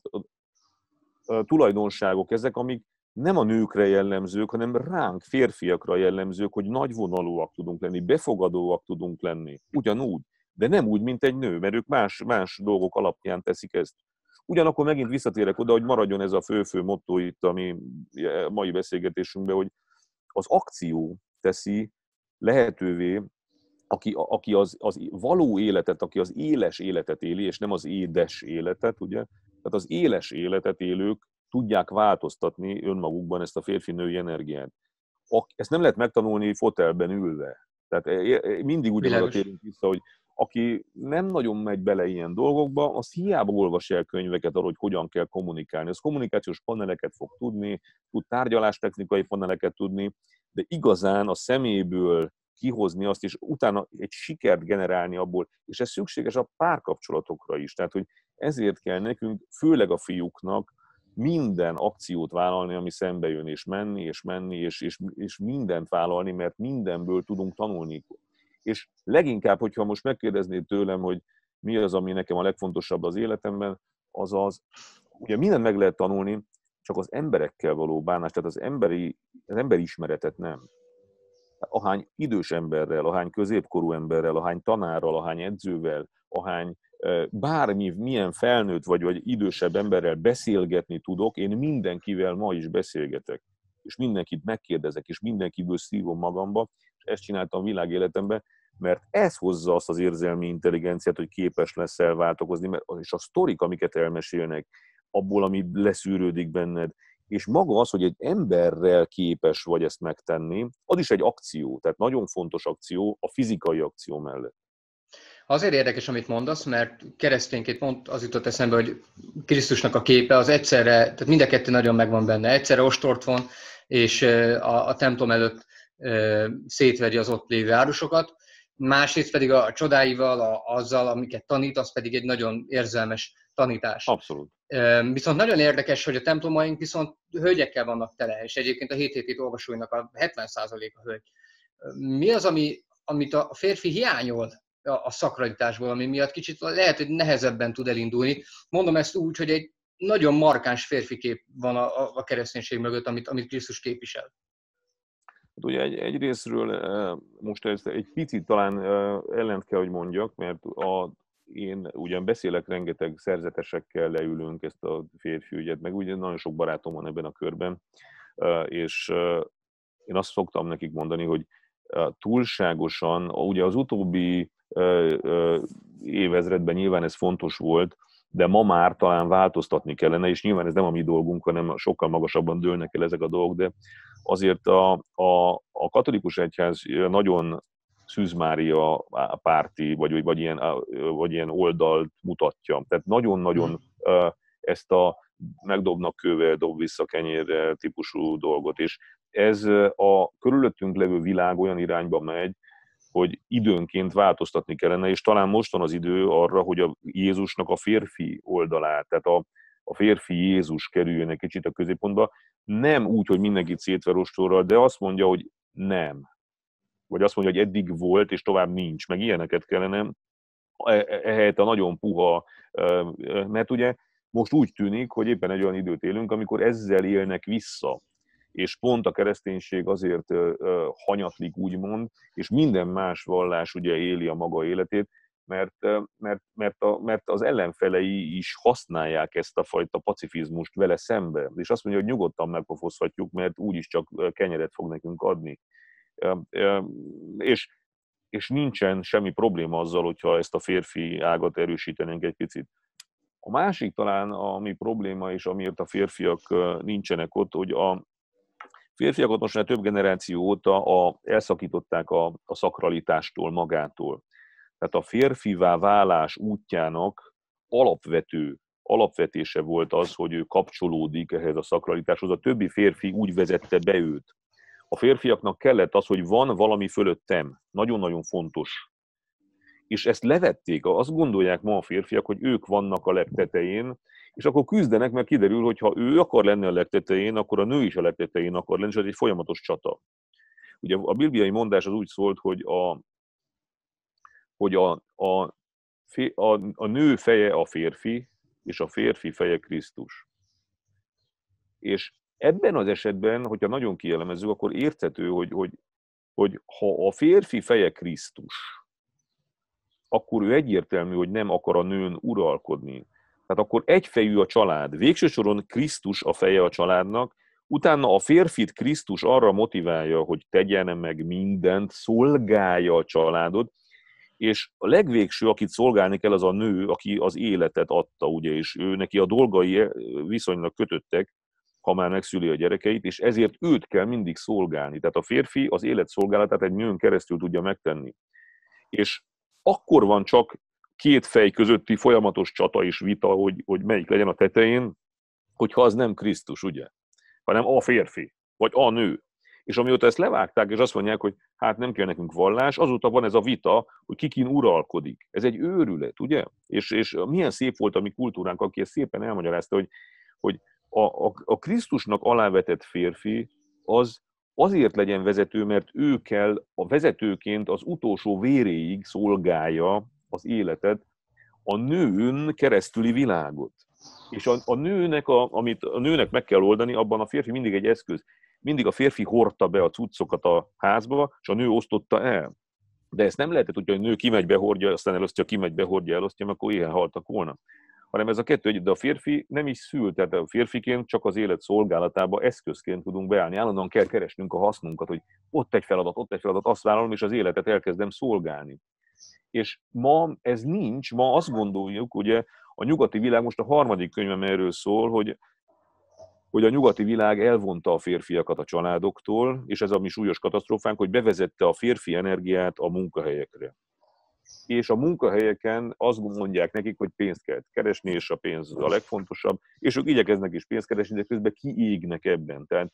S2: tulajdonságok ezek, amik nem a nőkre jellemzők, hanem ránk, férfiakra jellemzők, hogy nagyvonalúak tudunk lenni, befogadóak tudunk lenni. Ugyanúgy, de nem úgy, mint egy nő, mert ők más, más dolgok alapján teszik ezt. Ugyanakkor megint visszatérek oda, hogy maradjon ez a fő-fő motto itt a mai beszélgetésünkben, hogy az akció teszi lehetővé, aki, aki az, az való életet, aki az éles életet éli, és nem az édes életet, ugye? Tehát az éles életet élők tudják változtatni önmagukban ezt a férfi-női energiát. Ezt nem lehet megtanulni fotelben ülve. Tehát e, e, e, mindig ugyanoda térünk vissza, hogy aki nem nagyon megy bele ilyen dolgokba, az hiába olvas el könyveket arról, hogy hogyan kell kommunikálni. Az kommunikációs paneleket fog tudni, tud tárgyalástechnikai paneleket tudni, de igazán a szeméből kihozni azt, és utána egy sikert generálni abból, és ez szükséges a párkapcsolatokra is. Tehát, hogy ezért kell nekünk, főleg a fiúknak minden akciót vállalni, ami szembe jön, és menni, és menni, és, és, és mindent vállalni, mert mindenből tudunk tanulni. És leginkább, hogyha most megkérdeznéd tőlem, hogy mi az, ami nekem a legfontosabb az életemben, az az, ugye mindent meg lehet tanulni, csak az emberekkel való bánás, tehát az emberi, az emberi ismeretet nem. Ahány idős emberrel, ahány középkorú emberrel, ahány tanárral, ahány edzővel, ahány bármi, milyen felnőtt vagy, vagy idősebb emberrel beszélgetni tudok, én mindenkivel ma is beszélgetek, és mindenkit megkérdezek, és mindenkiből szívom magamba, és ezt csináltam világéletemben, mert ez hozza azt az érzelmi intelligenciát, hogy képes leszel elváltakozni, mert és a sztorik, amiket elmesélnek, abból, ami leszűrődik benned, és maga az, hogy egy emberrel képes vagy ezt megtenni, az is egy akció, tehát nagyon fontos akció a fizikai akció mellett.
S1: Azért érdekes, amit mondasz, mert keresztényként pont az jutott eszembe, hogy Krisztusnak a képe az egyszerre, tehát mind a kettő nagyon megvan benne. Egyszerre ostort von, és a, a templom előtt szétveri az ott lévő árusokat, másrészt pedig a csodáival, a, azzal, amiket tanít, az pedig egy nagyon érzelmes tanítás. Abszolút. Viszont nagyon érdekes, hogy a templomaink viszont hölgyekkel vannak tele, és egyébként a 7 hét olvasóinak a 70% a hölgy. Mi az, ami, amit a férfi hiányol a szakralitásból, ami miatt kicsit lehet, hogy nehezebben tud elindulni. Mondom ezt úgy, hogy egy nagyon markáns férfi kép van a, a kereszténység mögött, amit, amit Krisztus képvisel.
S2: Hát ugye egy, egy részről most ezt egy picit talán ellent kell, hogy mondjak, mert a, én ugyan beszélek rengeteg szerzetesekkel, leülünk ezt a férfi ügyet, meg ugye nagyon sok barátom van ebben a körben, és én azt szoktam nekik mondani, hogy túlságosan, ugye az utóbbi évezredben nyilván ez fontos volt, de ma már talán változtatni kellene, és nyilván ez nem a mi dolgunk, hanem sokkal magasabban dőlnek el ezek a dolgok, de azért a, a, a katolikus egyház nagyon szűzmária párti, vagy, vagy, ilyen, vagy ilyen oldalt mutatja. Tehát nagyon-nagyon ezt a megdobnak kővel, dob vissza kenyérre típusú dolgot, és ez a körülöttünk levő világ olyan irányba megy, hogy időnként változtatni kellene, és talán most van az idő arra, hogy a Jézusnak a férfi oldalát, tehát a, a férfi Jézus kerüljön egy kicsit a középpontba, nem úgy, hogy mindenkit szétver ostorral, de azt mondja, hogy nem. Vagy azt mondja, hogy eddig volt, és tovább nincs, meg ilyeneket kellene, e, e, ehelyett a nagyon puha, e, mert ugye most úgy tűnik, hogy éppen egy olyan időt élünk, amikor ezzel élnek vissza és pont a kereszténység azért hanyatlik, úgymond, és minden más vallás ugye éli a maga életét, mert, mert, mert, a, mert az ellenfelei is használják ezt a fajta pacifizmust vele szembe, és azt mondja, hogy nyugodtan megpofoszhatjuk, mert úgyis csak kenyeret fog nekünk adni. És, és nincsen semmi probléma azzal, hogyha ezt a férfi ágat erősítenénk egy picit. A másik talán, ami probléma, és amiért a férfiak nincsenek ott, hogy a, férfiakat most már több generáció óta a, elszakították a, a szakralitástól magától. Tehát a férfivá válás útjának alapvető alapvetése volt az, hogy ő kapcsolódik ehhez a szakralitáshoz. A többi férfi úgy vezette be őt. A férfiaknak kellett az, hogy van valami fölöttem. Nagyon-nagyon fontos. És ezt levették. Azt gondolják ma a férfiak, hogy ők vannak a legtetején, és akkor küzdenek, mert kiderül, hogy ha ő akar lenni a legtetején, akkor a nő is a legtetején akar lenni, és ez egy folyamatos csata. Ugye a bibliai mondás az úgy szólt, hogy a, hogy a, a, a, a nő feje a férfi, és a férfi feje Krisztus. És ebben az esetben, hogyha nagyon kielemező, akkor érthető, hogy, hogy, hogy ha a férfi feje Krisztus, akkor ő egyértelmű, hogy nem akar a nőn uralkodni, tehát akkor egyfejű a család. Végső soron Krisztus a feje a családnak, utána a férfit Krisztus arra motiválja, hogy tegyen meg mindent, szolgálja a családot, és a legvégső, akit szolgálni kell, az a nő, aki az életet adta, ugye, és ő neki a dolgai eh, viszonylag kötöttek, ha már megszüli a gyerekeit, és ezért őt kell mindig szolgálni. Tehát a férfi az élet szolgálatát egy nőn keresztül tudja megtenni. És akkor van csak két fej közötti folyamatos csata és vita, hogy, hogy melyik legyen a tetején, hogyha az nem Krisztus, ugye? Hanem a férfi, vagy a nő. És amióta ezt levágták, és azt mondják, hogy hát nem kell nekünk vallás, azóta van ez a vita, hogy kikin uralkodik. Ez egy őrület, ugye? És, és milyen szép volt a mi kultúránk, aki ezt szépen elmagyarázta, hogy, hogy a, a, a Krisztusnak alávetett férfi az azért legyen vezető, mert ő kell a vezetőként az utolsó véréig szolgálja az életed, a nőn keresztüli világot. És a, a nőnek, a, amit a nőnek meg kell oldani, abban a férfi mindig egy eszköz. Mindig a férfi hordta be a cuccokat a házba, és a nő osztotta el. De ezt nem lehetett hogy a nő kimegy, behordja, aztán elosztja, kimegy, behordja, elosztja, mert akkor ilyen haltak volna. Hanem ez a kettő egy, de a férfi nem is szül, tehát a férfiként csak az élet szolgálatába eszközként tudunk beállni. Állandóan kell keresnünk a hasznunkat, hogy ott egy feladat, ott egy feladat, azt vállalom, és az életet elkezdem szolgálni és ma ez nincs, ma azt gondoljuk, ugye a nyugati világ, most a harmadik könyvem erről szól, hogy hogy a nyugati világ elvonta a férfiakat a családoktól, és ez a mi súlyos katasztrófánk, hogy bevezette a férfi energiát a munkahelyekre. És a munkahelyeken azt mondják nekik, hogy pénzt kell keresni, és a pénz a legfontosabb, és ők igyekeznek is pénzt keresni, de közben kiégnek ebben. Tehát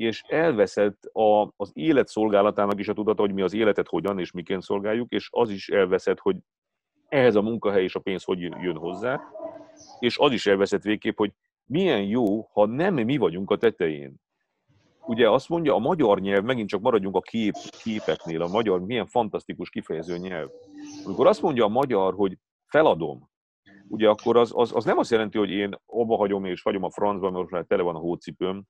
S2: és elveszett a, az élet szolgálatának is a tudata, hogy mi az életet hogyan és miként szolgáljuk, és az is elveszett, hogy ehhez a munkahely és a pénz hogy jön hozzá, és az is elveszett végképp, hogy milyen jó, ha nem mi vagyunk a tetején. Ugye azt mondja, a magyar nyelv, megint csak maradjunk a kép, képeknél, a magyar milyen fantasztikus kifejező nyelv. Amikor azt mondja a magyar, hogy feladom, ugye akkor az, az, az nem azt jelenti, hogy én abba hagyom és hagyom a francba, mert most már tele van a hócipőm,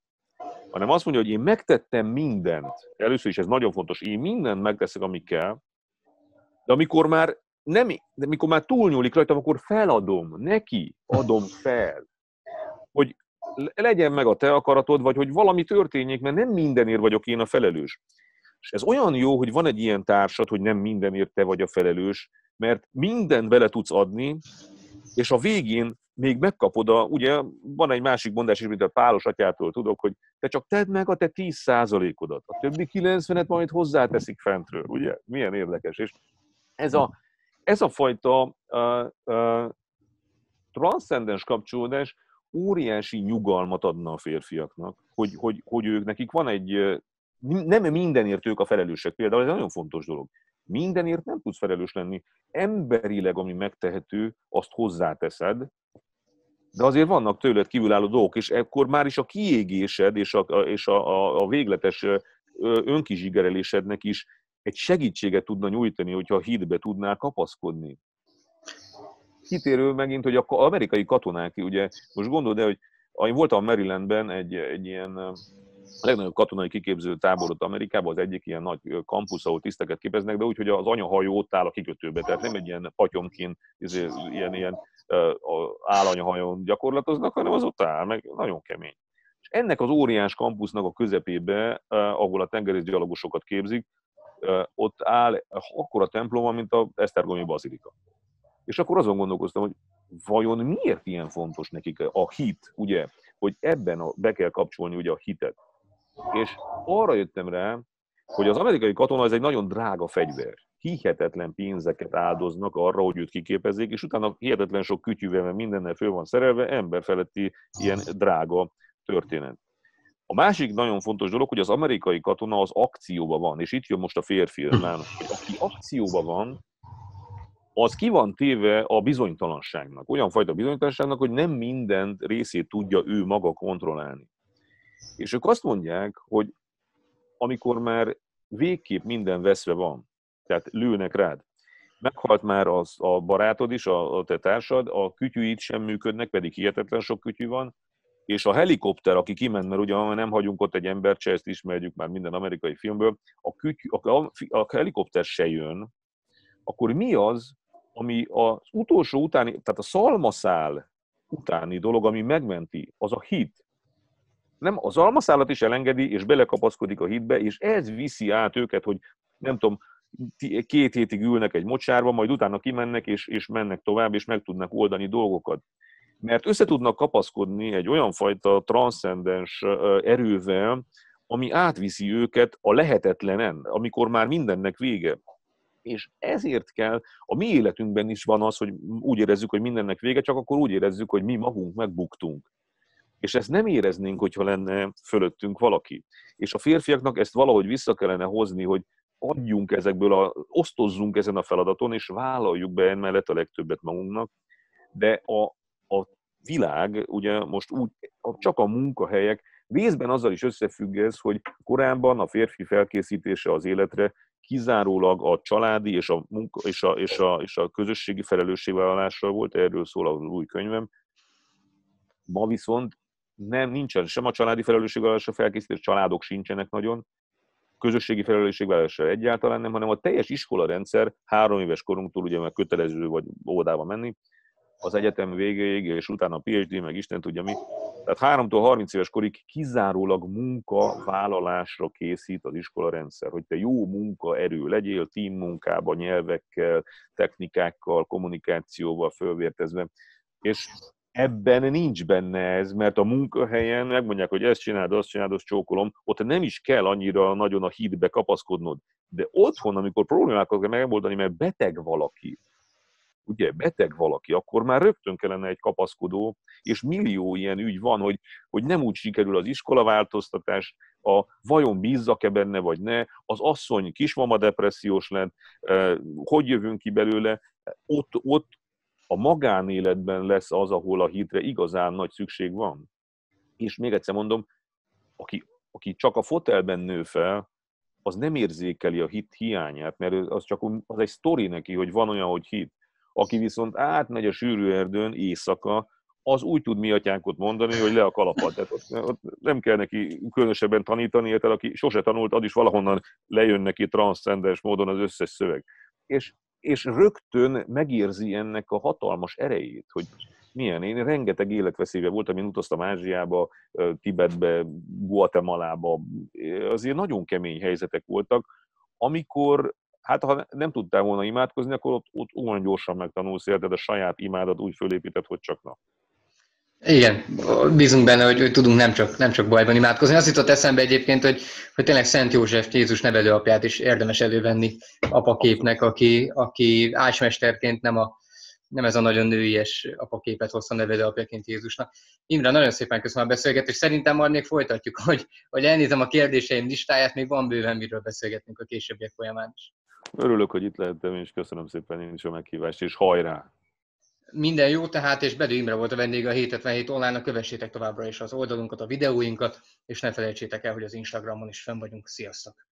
S2: hanem azt mondja, hogy én megtettem mindent. Először is ez nagyon fontos. Én mindent megteszek, ami kell, de amikor már nem, de mikor már túlnyúlik rajtam, akkor feladom, neki adom fel, hogy legyen meg a te akaratod, vagy hogy valami történjék, mert nem mindenért vagyok én a felelős. És ez olyan jó, hogy van egy ilyen társad, hogy nem mindenért te vagy a felelős, mert mindent bele tudsz adni, és a végén még megkapod a, ugye van egy másik mondás is, mint a pálos atyától tudok, hogy te csak tedd meg a te 10 odat a többi 90-et majd hozzáteszik fentről, ugye? Milyen érdekes. És ez a, ez a fajta uh, uh, transzcendens kapcsolódás óriási nyugalmat adna a férfiaknak, hogy, hogy, hogy ők nekik van egy, nem mindenért ők a felelősek például, ez egy nagyon fontos dolog. Mindenért nem tudsz felelős lenni. Emberileg, ami megtehető, azt hozzáteszed, de azért vannak tőled kívülálló dolgok, és ekkor már is a kiégésed és a, és a, a, a végletes önkizsigerelésednek is egy segítséget tudna nyújtani, hogyha a hídbe tudnál kapaszkodni. Kitérő megint, hogy az amerikai katonák, ugye most gondold el, hogy én voltam Marylandben egy, egy ilyen a legnagyobb katonai kiképző táborot Amerikában, az egyik ilyen nagy kampusz, ahol tiszteket képeznek, de úgy, hogy az anyahajó ott áll a kikötőbe, tehát nem egy ilyen patyomkin, izé, ilyen, ilyen állanyahajón gyakorlatoznak, hanem az ott áll, meg nagyon kemény. És ennek az óriás kampusznak a közepébe, ahol a tengerészgyalogosokat képzik, ott áll akkora templom, mint a Esztergomi Bazilika. És akkor azon gondolkoztam, hogy vajon miért ilyen fontos nekik a hit, ugye, hogy ebben a, be kell kapcsolni ugye a hitet és arra jöttem rá, hogy az amerikai katona ez egy nagyon drága fegyver. Hihetetlen pénzeket áldoznak arra, hogy őt kiképezzék, és utána hihetetlen sok kütyűvel, mert mindennel föl van szerelve, emberfeletti ilyen drága történet. A másik nagyon fontos dolog, hogy az amerikai katona az akcióban van, és itt jön most a férfi ötlám. Aki akcióban van, az ki van téve a bizonytalanságnak, olyan fajta bizonytalanságnak, hogy nem mindent részét tudja ő maga kontrollálni. És ők azt mondják, hogy amikor már végképp minden veszve van, tehát lőnek rád, meghalt már az, a barátod is, a, a te társad, a kütyűid sem működnek, pedig hihetetlen sok kütyű van, és a helikopter, aki kiment, mert ugye nem hagyunk ott egy embert se, ezt ismerjük már minden amerikai filmből, a, kütyű, a, a, a helikopter se jön, akkor mi az, ami az utolsó utáni, tehát a szalmaszál utáni dolog, ami megmenti, az a hit nem, az almaszállat is elengedi, és belekapaszkodik a hitbe, és ez viszi át őket, hogy nem tudom, két hétig ülnek egy mocsárba, majd utána kimennek, és, és mennek tovább, és meg tudnak oldani dolgokat. Mert össze tudnak kapaszkodni egy olyan fajta transzcendens erővel, ami átviszi őket a lehetetlenen, amikor már mindennek vége. És ezért kell, a mi életünkben is van az, hogy úgy érezzük, hogy mindennek vége, csak akkor úgy érezzük, hogy mi magunk megbuktunk és ezt nem éreznénk, hogyha lenne fölöttünk valaki. És a férfiaknak ezt valahogy vissza kellene hozni, hogy adjunk ezekből, a, osztozzunk ezen a feladaton, és vállaljuk be emellett a legtöbbet magunknak, de a, a világ, ugye most úgy, csak a munkahelyek, részben azzal is összefügg ez, hogy korábban a férfi felkészítése az életre kizárólag a családi és a, munka, és a, és a, és a közösségi felelősségvállalással volt, erről szól az új könyvem. Ma viszont nem, nincsen sem a családi felelősségvállalás a felkészítés, családok sincsenek nagyon, közösségi felelősségvállalásra egyáltalán nem, hanem a teljes iskolarendszer három éves korunktól ugye meg kötelező vagy óvodába menni, az egyetem végéig, és utána a PhD, meg Isten tudja mi. Tehát 3-tól 30 éves korig kizárólag munkavállalásra készít az iskola rendszer, hogy te jó munkaerő legyél, team munkába, nyelvekkel, technikákkal, kommunikációval fölvértezve. És ebben nincs benne ez, mert a munkahelyen megmondják, hogy ezt csináld, azt csináld, azt csókolom, ott nem is kell annyira nagyon a hídbe kapaszkodnod. De otthon, amikor problémákat kell megoldani, mert beteg valaki, ugye, beteg valaki, akkor már rögtön kellene egy kapaszkodó, és millió ilyen ügy van, hogy, hogy nem úgy sikerül az változtatás, a vajon bízzak-e benne, vagy ne, az asszony kismama depressziós lett, eh, hogy jövünk ki belőle, ott, ott a magánéletben lesz az, ahol a hitre igazán nagy szükség van. És még egyszer mondom, aki, aki csak a fotelben nő fel, az nem érzékeli a hit hiányát, mert az csak az egy sztori neki, hogy van olyan, hogy hit. Aki viszont átmegy a sűrű erdőn éjszaka, az úgy tud mi atyánkot mondani, hogy le a kalapad. Tehát ott, ott nem kell neki különösebben tanítani, érted, aki sose tanult, az is valahonnan lejön neki transzcendens módon az összes szöveg. És és rögtön megérzi ennek a hatalmas erejét, hogy milyen. Én rengeteg életveszélyben voltam, én utaztam Ázsiába, Tibetbe, Guatemalába. Azért nagyon kemény helyzetek voltak, amikor, hát ha nem tudtál volna imádkozni, akkor ott, ott olyan gyorsan megtanulsz, érted a saját imádat úgy fölépített, hogy csak na.
S1: Igen, bízunk benne, hogy, hogy tudunk nem csak, nem csak bajban imádkozni. Azt jutott eszembe egyébként, hogy, hogy tényleg Szent József Jézus nevelőapját is érdemes elővenni apaképnek, aki, aki ásmesterként nem, a, nem ez a nagyon nőies apaképet hozta nevelőapjaként Jézusnak. Imre, nagyon szépen köszönöm a beszélgetést. Szerintem majd még folytatjuk, hogy, hogy elnézem a kérdéseim listáját, még van bőven miről beszélgetnünk a későbbiek folyamán is.
S2: Örülök, hogy itt lehettem, és köszönöm szépen én is a meghívást, és hajrá!
S1: Minden jó tehát, és Bedő Imre volt a vendége a 77 online kövessétek továbbra is az oldalunkat, a videóinkat, és ne felejtsétek el, hogy az Instagramon is fenn vagyunk. Sziasztok!